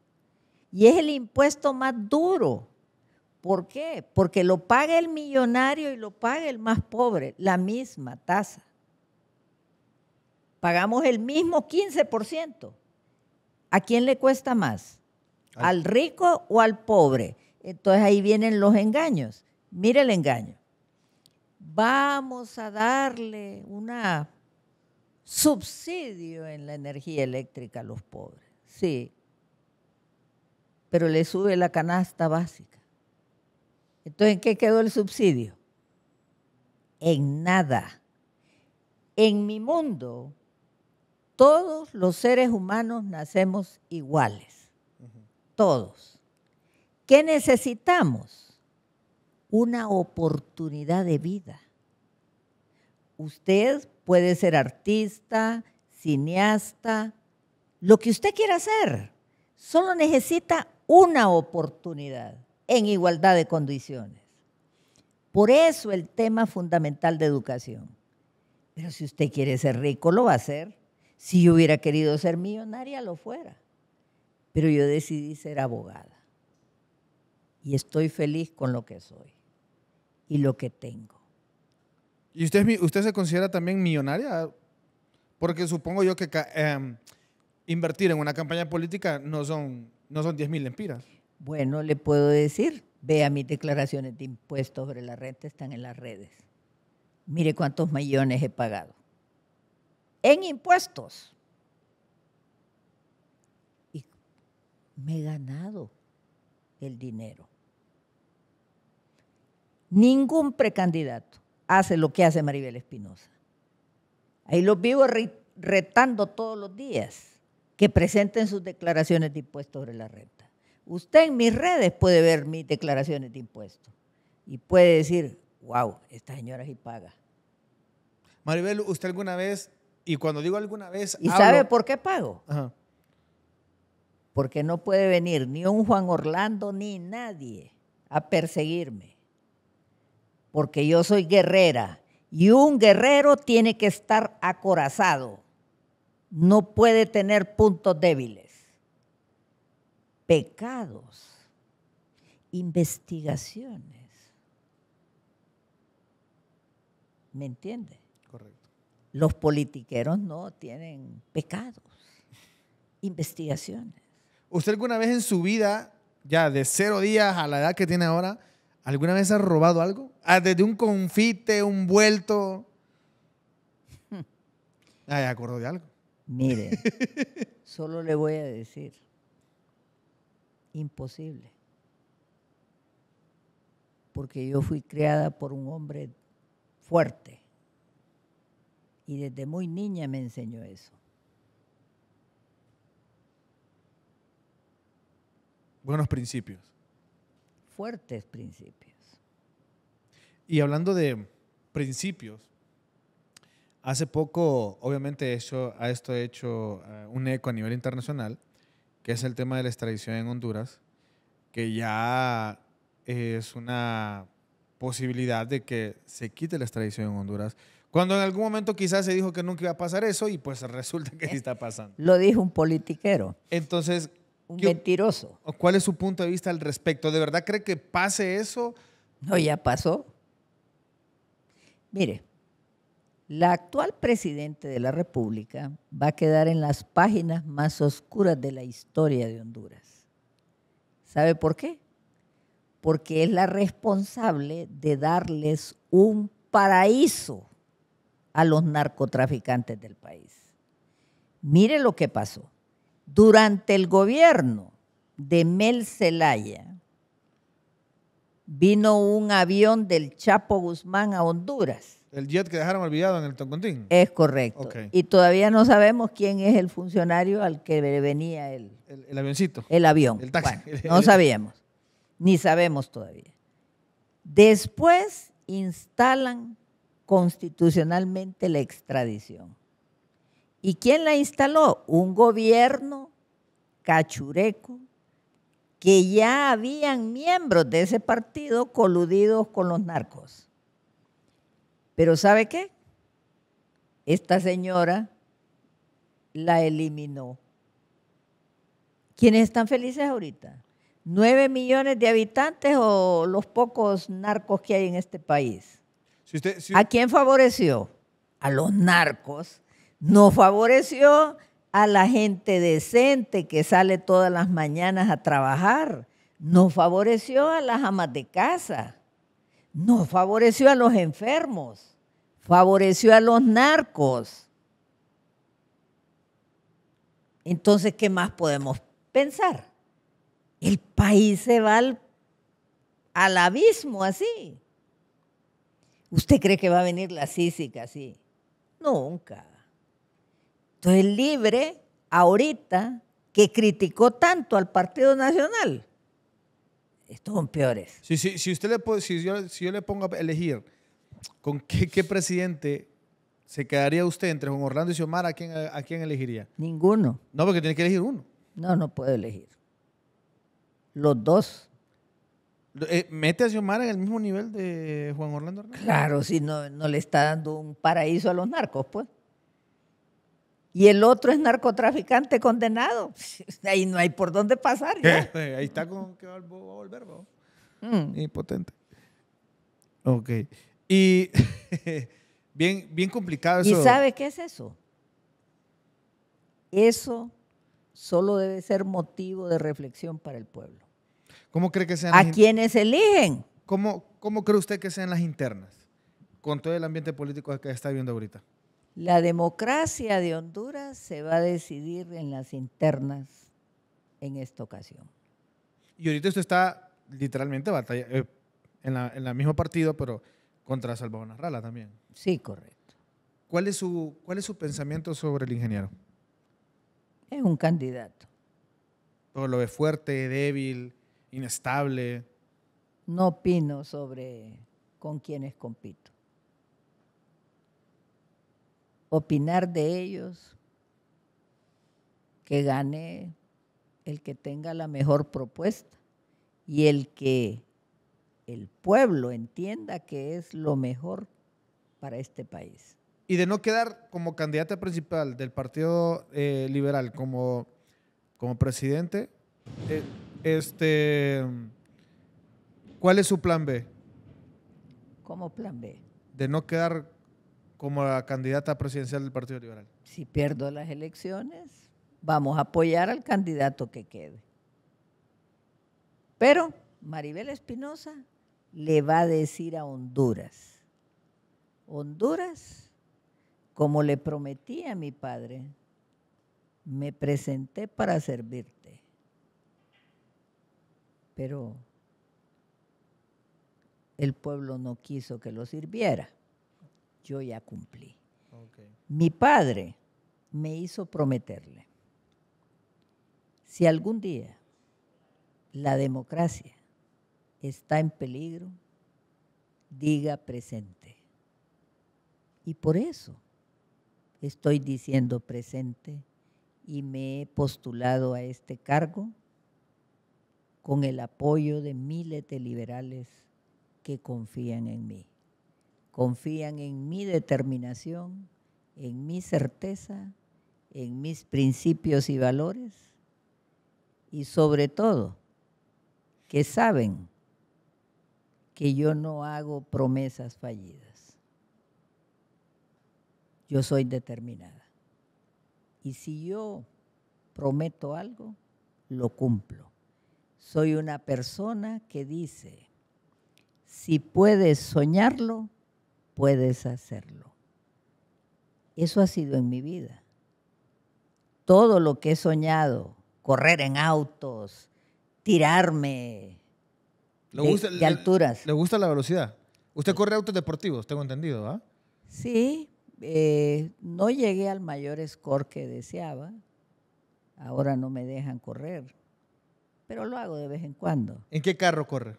Y es el impuesto más duro. ¿Por qué? Porque lo paga el millonario y lo paga el más pobre, la misma tasa. Pagamos el mismo 15%. ¿A quién le cuesta más? al, rico o al pobre. Entonces ahí vienen los engaños. Mire el engaño. Vamos a darle un subsidio en la energía eléctrica a los pobres. Sí, pero le sube la canasta básica. Entonces, ¿en qué quedó el subsidio? En nada. En mi mundo, todos los seres humanos nacemos iguales todos. ¿Qué necesitamos? Una oportunidad de vida. Usted puede ser artista, cineasta, lo que usted quiera hacer. Solo necesita una oportunidad en igualdad de condiciones. Por eso el tema fundamental de educación. Pero si usted quiere ser rico, lo va a ser. Si yo hubiera querido ser millonaria, lo fuera pero yo decidí ser abogada. Y estoy feliz con lo que soy y lo que tengo. ¿Y usted, usted se considera también millonaria? Porque supongo yo que em, invertir en una campaña política no son, no son 10 mil empiras. Bueno, le puedo decir, vea mis declaraciones de impuestos sobre la renta, están en las redes. Mire cuántos millones he pagado. En impuestos. me he ganado el dinero. Ningún precandidato hace lo que hace Maribel Espinosa. Ahí los vivo retando todos los días que presenten sus declaraciones de impuestos sobre la renta. Usted en mis redes puede ver mis declaraciones de impuestos y puede decir, wow, esta señora sí paga. Maribel, ¿usted alguna vez, y cuando digo alguna vez... ¿Y sabe por qué pago? Ajá porque no puede venir ni un Juan Orlando ni nadie a perseguirme, porque yo soy guerrera y un guerrero tiene que estar acorazado, no puede tener puntos débiles, pecados, investigaciones. ¿Me entiende? Correcto. Los politiqueros no tienen pecados, investigaciones. ¿Usted alguna vez en su vida, ya de cero días a la edad que tiene ahora, alguna vez ha robado algo? Ah, desde un confite, un vuelto. Ah, acordó de algo. Mire, solo le voy a decir, imposible. Porque yo fui criada por un hombre fuerte. Y desde muy niña me enseñó eso. Buenos principios. Fuertes principios. Y hablando de principios, hace poco, obviamente, a esto he hecho eh, un eco a nivel internacional, que es el tema de la extradición en Honduras, que ya es una posibilidad de que se quite la extradición en Honduras. Cuando en algún momento quizás se dijo que nunca iba a pasar eso y pues resulta que sí eh, está pasando. Lo dijo un politiquero. Entonces, un mentiroso. ¿Cuál es su punto de vista al respecto? ¿De verdad cree que pase eso? No, ya pasó. Mire, la actual presidente de la República va a quedar en las páginas más oscuras de la historia de Honduras. ¿Sabe por qué? Porque es la responsable de darles un paraíso a los narcotraficantes del país. Mire lo que pasó. Durante el gobierno de Mel Zelaya, vino un avión del Chapo Guzmán a Honduras. El jet que dejaron olvidado en el Toncontín. Es correcto. Y todavía no sabemos quién es el funcionario al que venía el... El, avioncito. El avión. El taxi. no sabíamos. Ni sabemos todavía. Después instalan constitucionalmente la extradición. ¿Y quién la instaló? Un gobierno cachureco que ya habían miembros de ese partido coludidos con los narcos. Pero ¿sabe qué? Esta señora la eliminó. ¿Quiénes están felices ahorita? ¿Nueve millones de habitantes o los pocos narcos que hay en este país? ¿A quién favoreció? A los narcos no favoreció a la gente decente que sale todas las mañanas a trabajar. No favoreció a las amas de casa. No favoreció a los enfermos. Favoreció a los narcos. Entonces, ¿qué más podemos pensar? El país se va al, abismo así. ¿Usted cree que va a venir la sísica así? Nunca. Entonces, Libre, ahorita, que criticó tanto al Partido Nacional, estos son peores. Si, sí si usted le si, yo, si yo le pongo a elegir con qué, presidente se quedaría usted entre Juan Orlando y Xiomara, ¿a quién, elegiría? Ninguno. No, porque tiene que elegir uno. No, no puedo elegir. Los dos. Eh, ¿Mete a Xiomara en el mismo nivel de Juan Orlando Claro, si no, no le está dando un paraíso a los narcos, pues y el otro es narcotraficante condenado. Ahí no hay por dónde pasar. Eh, ahí está con que va a volver, ¿no? Impotente. Mm. Ok. Y bien, bien complicado eso. ¿Y sabe qué es eso? Eso solo debe ser motivo de reflexión para el pueblo. ¿Cómo cree que sean? ¿A quienes eligen? ¿Cómo, ¿Cómo cree usted que sean las internas? Con todo el ambiente político que está viviendo ahorita. La democracia de Honduras se va a decidir en las internas en esta ocasión. Y ahorita esto está literalmente batalla, eh, en, la, mismo partido, pero contra Salvador Narrala también. Sí, correcto. ¿Cuál es, su, ¿Cuál es su pensamiento sobre el ingeniero? Es un candidato. Todo lo ve fuerte, débil, inestable. No opino sobre con quienes compito opinar de ellos, que gane el que tenga la mejor propuesta y el que el pueblo entienda que es lo mejor para este país. Y de no quedar como candidata principal del Partido eh, Liberal como, como presidente, eh, este, ¿cuál es su plan B? ¿Cómo plan B? De no quedar como la candidata presidencial del Partido Liberal? Si pierdo las elecciones, vamos a apoyar al candidato que quede. Pero Maribel Espinosa le va a decir a Honduras, Honduras, como le prometí a mi padre, me presenté para servirte. Pero el pueblo no quiso que lo sirviera yo ya cumplí. Mi padre me hizo prometerle, si algún día la democracia está en peligro, diga presente. Y por eso estoy diciendo presente y me he postulado a este cargo con el apoyo de miles de liberales que confían en mí confían en mi determinación, en mi certeza, en mis principios y valores y sobre todo que saben que yo no hago promesas fallidas. Yo soy determinada. Y si yo prometo algo, lo cumplo. Soy una persona que dice, si puedes soñarlo, puedes hacerlo. Eso ha sido en mi vida. Todo lo que he soñado, correr en autos, tirarme de, alturas. Le, gusta la velocidad? Usted corre autos deportivos, tengo entendido, ¿ah? Sí, eh, no llegué al mayor score que deseaba. Ahora no me dejan correr, pero lo hago de vez en cuando. ¿En qué carro corre?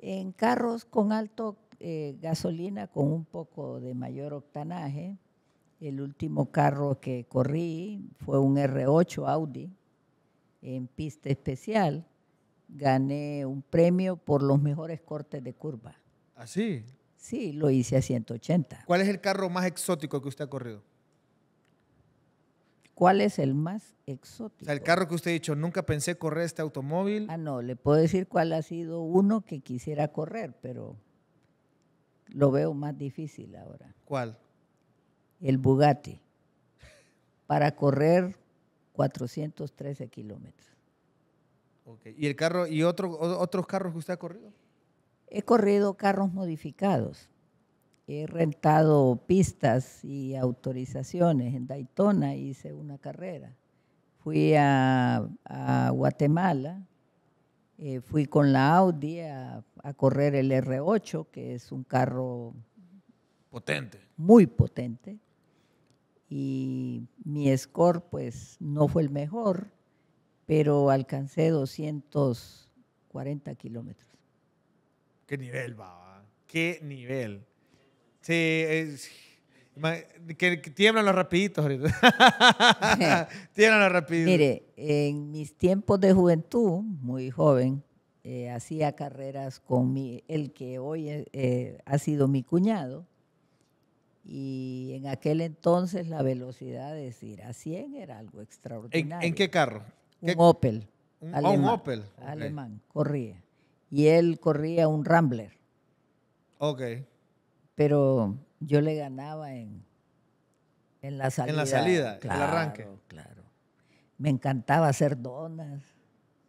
En carros con alto eh, gasolina con un poco de mayor octanaje. El último carro que corrí fue un R8 Audi en pista especial. Gané un premio por los mejores cortes de curva. ¿Así? ¿Ah, sí? Sí, lo hice a 180. ¿Cuál es el carro más exótico que usted ha corrido? ¿Cuál es el más exótico? el carro que usted ha dicho, nunca pensé correr este automóvil. Ah, no, le puedo decir cuál ha sido uno que quisiera correr, pero lo veo más difícil ahora. ¿Cuál? El Bugatti. Para correr 413 kilómetros. ¿Y el carro y otros carros que usted ha corrido? He corrido carros modificados. He rentado pistas y autorizaciones. En Daytona hice una carrera. Fui a Guatemala, eh, fui con la Audi a, correr el R8, que es un carro potente. Muy potente. Y mi score pues no fue el mejor, pero alcancé 240 kilómetros. Qué nivel, va, qué nivel. Sí, es que, tiemblan los rapiditos ahorita. tiemblan los Mire, en mis tiempos de juventud, muy joven, eh, hacía carreras con mi, el que hoy eh, ha sido mi cuñado. Y en aquel entonces la velocidad de ir a 100 era algo extraordinario. ¿En, qué carro? Un Opel. Un, Opel. Alemán, corría. Y él corría un Rambler. Ok. Pero yo le ganaba en, en la salida. En la salida, el arranque. Claro. Me encantaba hacer donas.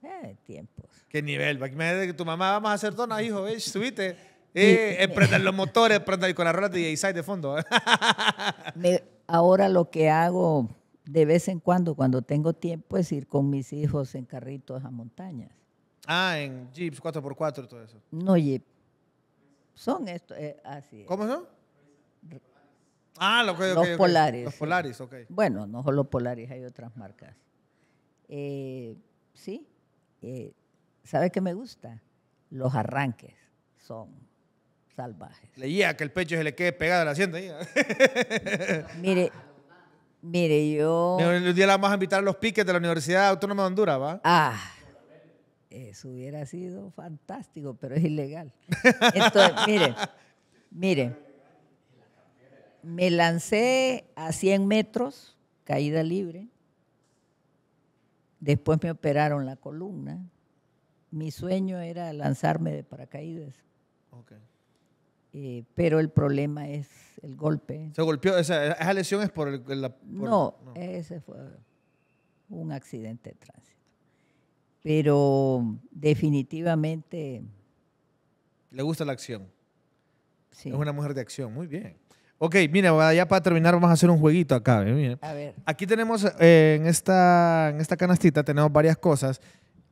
Eh, tiempos. Qué nivel. Para que tu mamá, vamos a hacer donas, hijo, ¿eh? subite. Eh, los motores, prender con la rola de Isai de fondo. ahora lo que hago de vez en cuando, cuando tengo tiempo, es ir con mis hijos en carritos a montañas. Ah, en jeeps 4x4 y todo eso. No jeep. Son estos, eh, así. ¿Cómo son? Ah, Los Polaris. Los Polaris, ok. Bueno, no solo Polaris, hay otras marcas. Eh, sí, eh, ¿sabe qué me gusta? Los arranques son salvajes. Leía que el pecho se le quede pegado a la hacienda. mire, mire, yo... El día la vamos a invitar a los piques de la Universidad Autónoma de Honduras, ¿va? Ah, eso hubiera sido fantástico, pero es ilegal. Entonces, mire, mire me lancé a 100 metros, caída libre. Después me operaron la columna. Mi sueño era lanzarme de paracaídas. Eh, pero el problema es el golpe. ¿Se golpeó? ¿Esa, lesión es por el...? no, ese fue un accidente de tránsito. Pero definitivamente... Le gusta la acción. Sí. Es una mujer de acción, muy bien. Ok, mira, ya para terminar vamos a hacer un jueguito acá. Eh, a ver. Aquí tenemos, eh, en, esta, en esta canastita tenemos varias cosas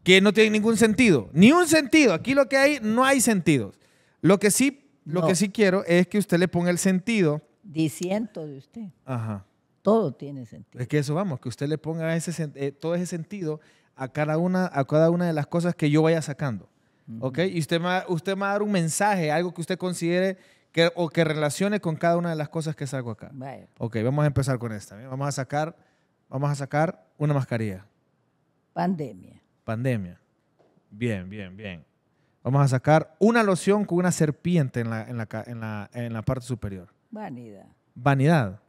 que no tienen ningún sentido. Ni un sentido. Aquí lo que hay, no hay sentidos. Lo que sí, lo que sí quiero es que usted le ponga el sentido. Diciendo de usted. Ajá. Todo tiene sentido. Es que eso vamos, que usted le ponga ese, eh, todo ese sentido a cada, una, a cada una de las cosas que yo vaya sacando. ¿Ok? Y usted usted me va a dar un mensaje, algo que usted considere o que relacione con cada una de las cosas que salgo acá. Ok, vamos a empezar con esta. Vamos a sacar, vamos a sacar una mascarilla. Pandemia. Pandemia. Bien, bien, bien. Vamos a sacar una loción con una serpiente en la, la, en la, parte superior. Vanidad. Vanidad.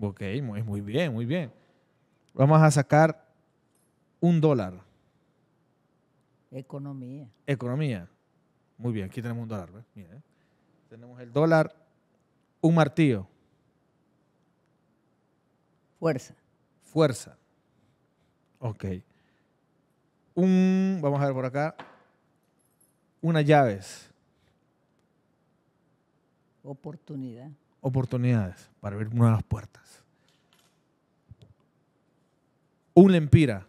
Ok, muy, muy bien, muy bien. Vamos a sacar un dólar. Economía. Economía. Muy bien, aquí tenemos un dólar. ¿eh? Tenemos el dólar, un martillo. Fuerza. Fuerza. Ok. Un, vamos a ver por acá, unas llaves. Oportunidad. Oportunidades para abrir nuevas puertas. Un lempira.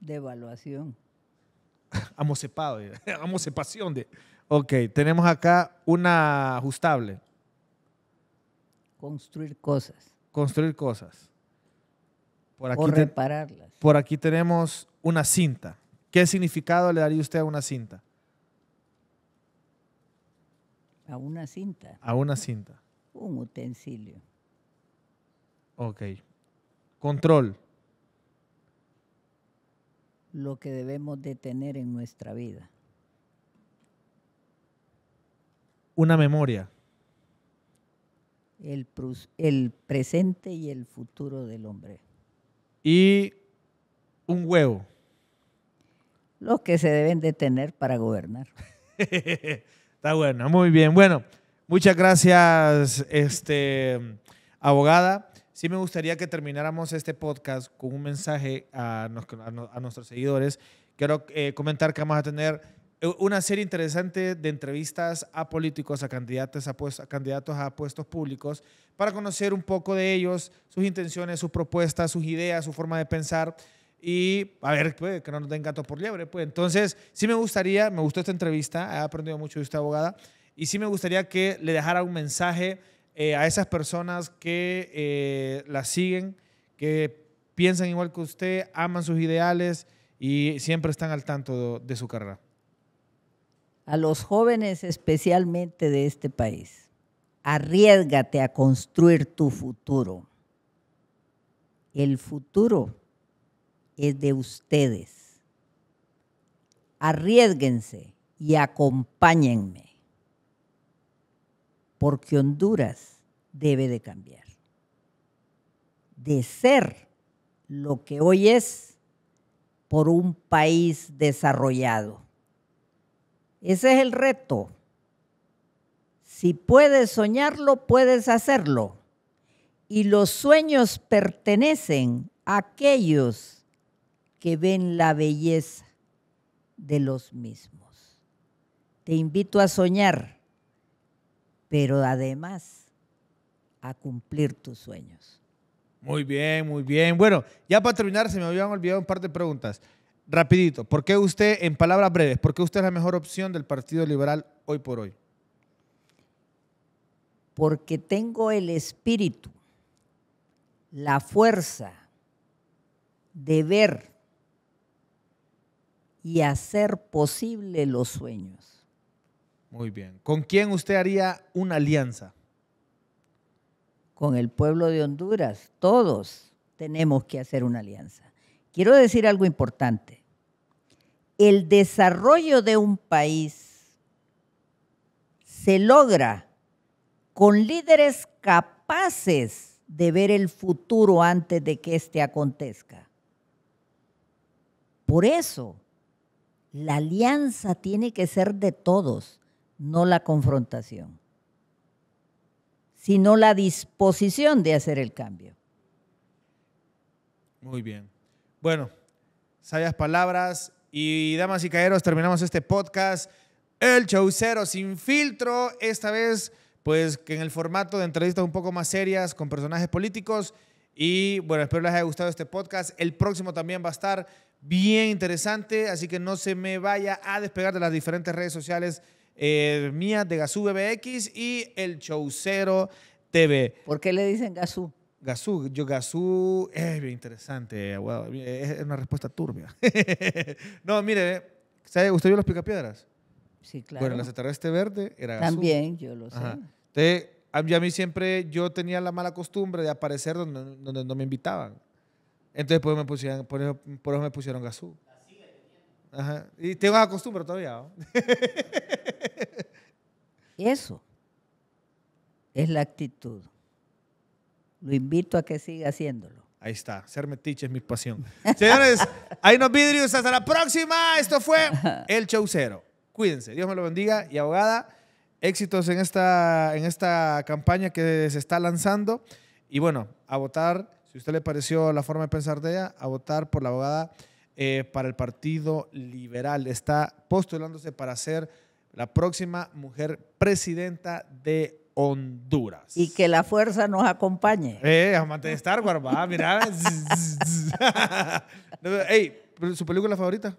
Devaluación. Amocepado, amocepación de. Ok, tenemos acá una ajustable. Construir cosas. Construir cosas. Por aquí repararlas. por aquí tenemos una cinta. ¿Qué significado le daría usted a una cinta? A una cinta. A una cinta. Un utensilio. Ok. Control. Lo que debemos de tener en nuestra vida. una memoria? El, el presente y el futuro del hombre. Y un huevo. Los que se deben de tener para gobernar. Está bueno, muy bien. Bueno, muchas gracias, este, abogada. Sí me gustaría que termináramos este podcast con un mensaje a, nuestros seguidores. Quiero eh, comentar que vamos a tener eh, una serie interesante de entrevistas a políticos, a candidatos a, puestos, candidatos a puestos públicos, para conocer un poco de ellos, sus intenciones, sus propuestas, sus ideas, su forma de pensar y a ver, que no nos den gato por liebre. Pues. Entonces, sí me gustaría, me gustó esta entrevista, he aprendido mucho de esta abogada, y sí me gustaría que le dejara un mensaje eh, a esas personas que eh, la siguen, que piensan igual que usted, aman sus ideales y siempre están al tanto de su carrera a los jóvenes especialmente de este país. Arriesgate a construir tu futuro. El futuro es de ustedes. Arriesguense y acompáñenme, porque Honduras debe de cambiar. De ser lo que hoy es por un país desarrollado ese es el reto. Si puedes soñarlo, puedes hacerlo. Y los sueños pertenecen a aquellos que ven la belleza de los mismos. Te invito a soñar, pero además a cumplir tus sueños. Muy bien, muy bien. Bueno, ya para terminar, se me habían olvidado un par de preguntas. Rapidito, ¿por qué usted, en palabras breves, por qué usted es la mejor opción del Partido Liberal hoy por hoy? Porque tengo el espíritu, la fuerza de ver y hacer posible los sueños. Muy bien. ¿Con quién usted haría una alianza? Con el pueblo de Honduras. Todos tenemos que hacer una alianza quiero decir algo importante. El desarrollo de un país se logra con líderes capaces de ver el futuro antes de que éste acontezca. Por eso, la alianza tiene que ser de todos, no la confrontación, sino la disposición de hacer el cambio. Muy bien. Bueno, sabias palabras. Y damas y caeros, terminamos este podcast. El Chaucero sin filtro. Esta vez, pues, que en el formato de entrevistas un poco más serias con personajes políticos. Y bueno, espero les haya gustado este podcast. El próximo también va a estar bien interesante, así que no se me vaya a despegar de las diferentes redes sociales eh, mías de Gazú BBX y el Chaucero TV. ¿Por qué le dicen Gazú? Gazú, yo Gazú es bien interesante, es una respuesta turbia. no, mire, ¿sabe? ¿usted vio los picapiedras? Sí, claro. Bueno, la extraterrestre verde era Gazú. También, yo lo sé. Entonces, a mí siempre, yo tenía la mala costumbre de aparecer donde, no me invitaban. Entonces, me pusieron, por, eso, me pusieron Gazú. Ajá. Y tengo a costumbre todavía. eso es la actitud. Lo invito a que siga haciéndolo. Ahí está, ser metiche es mi pasión. Señores, ahí nos vidrios, hasta la próxima. Esto fue El Chaucero. Cuídense, Dios me lo bendiga y abogada, éxitos en esta, en esta campaña que se está lanzando. Y bueno, a votar, si a usted le pareció la forma de pensar de ella, a votar por la abogada eh, para el Partido Liberal. Está postulándose para ser la próxima mujer presidenta de Honduras. Y que la fuerza nos acompañe. Eh, amante de Star Wars, va, mira. Ey, ¿su película favorita?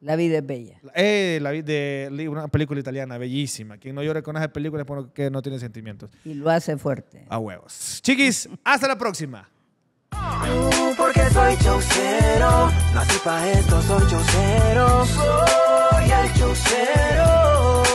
La vida es bella. Eh, la vida de una película italiana bellísima. Quien no llore con película películas porque no tiene sentimientos. Y lo hace fuerte. A huevos. Chiquis, hasta la próxima. porque soy esto, soy soy el chocero.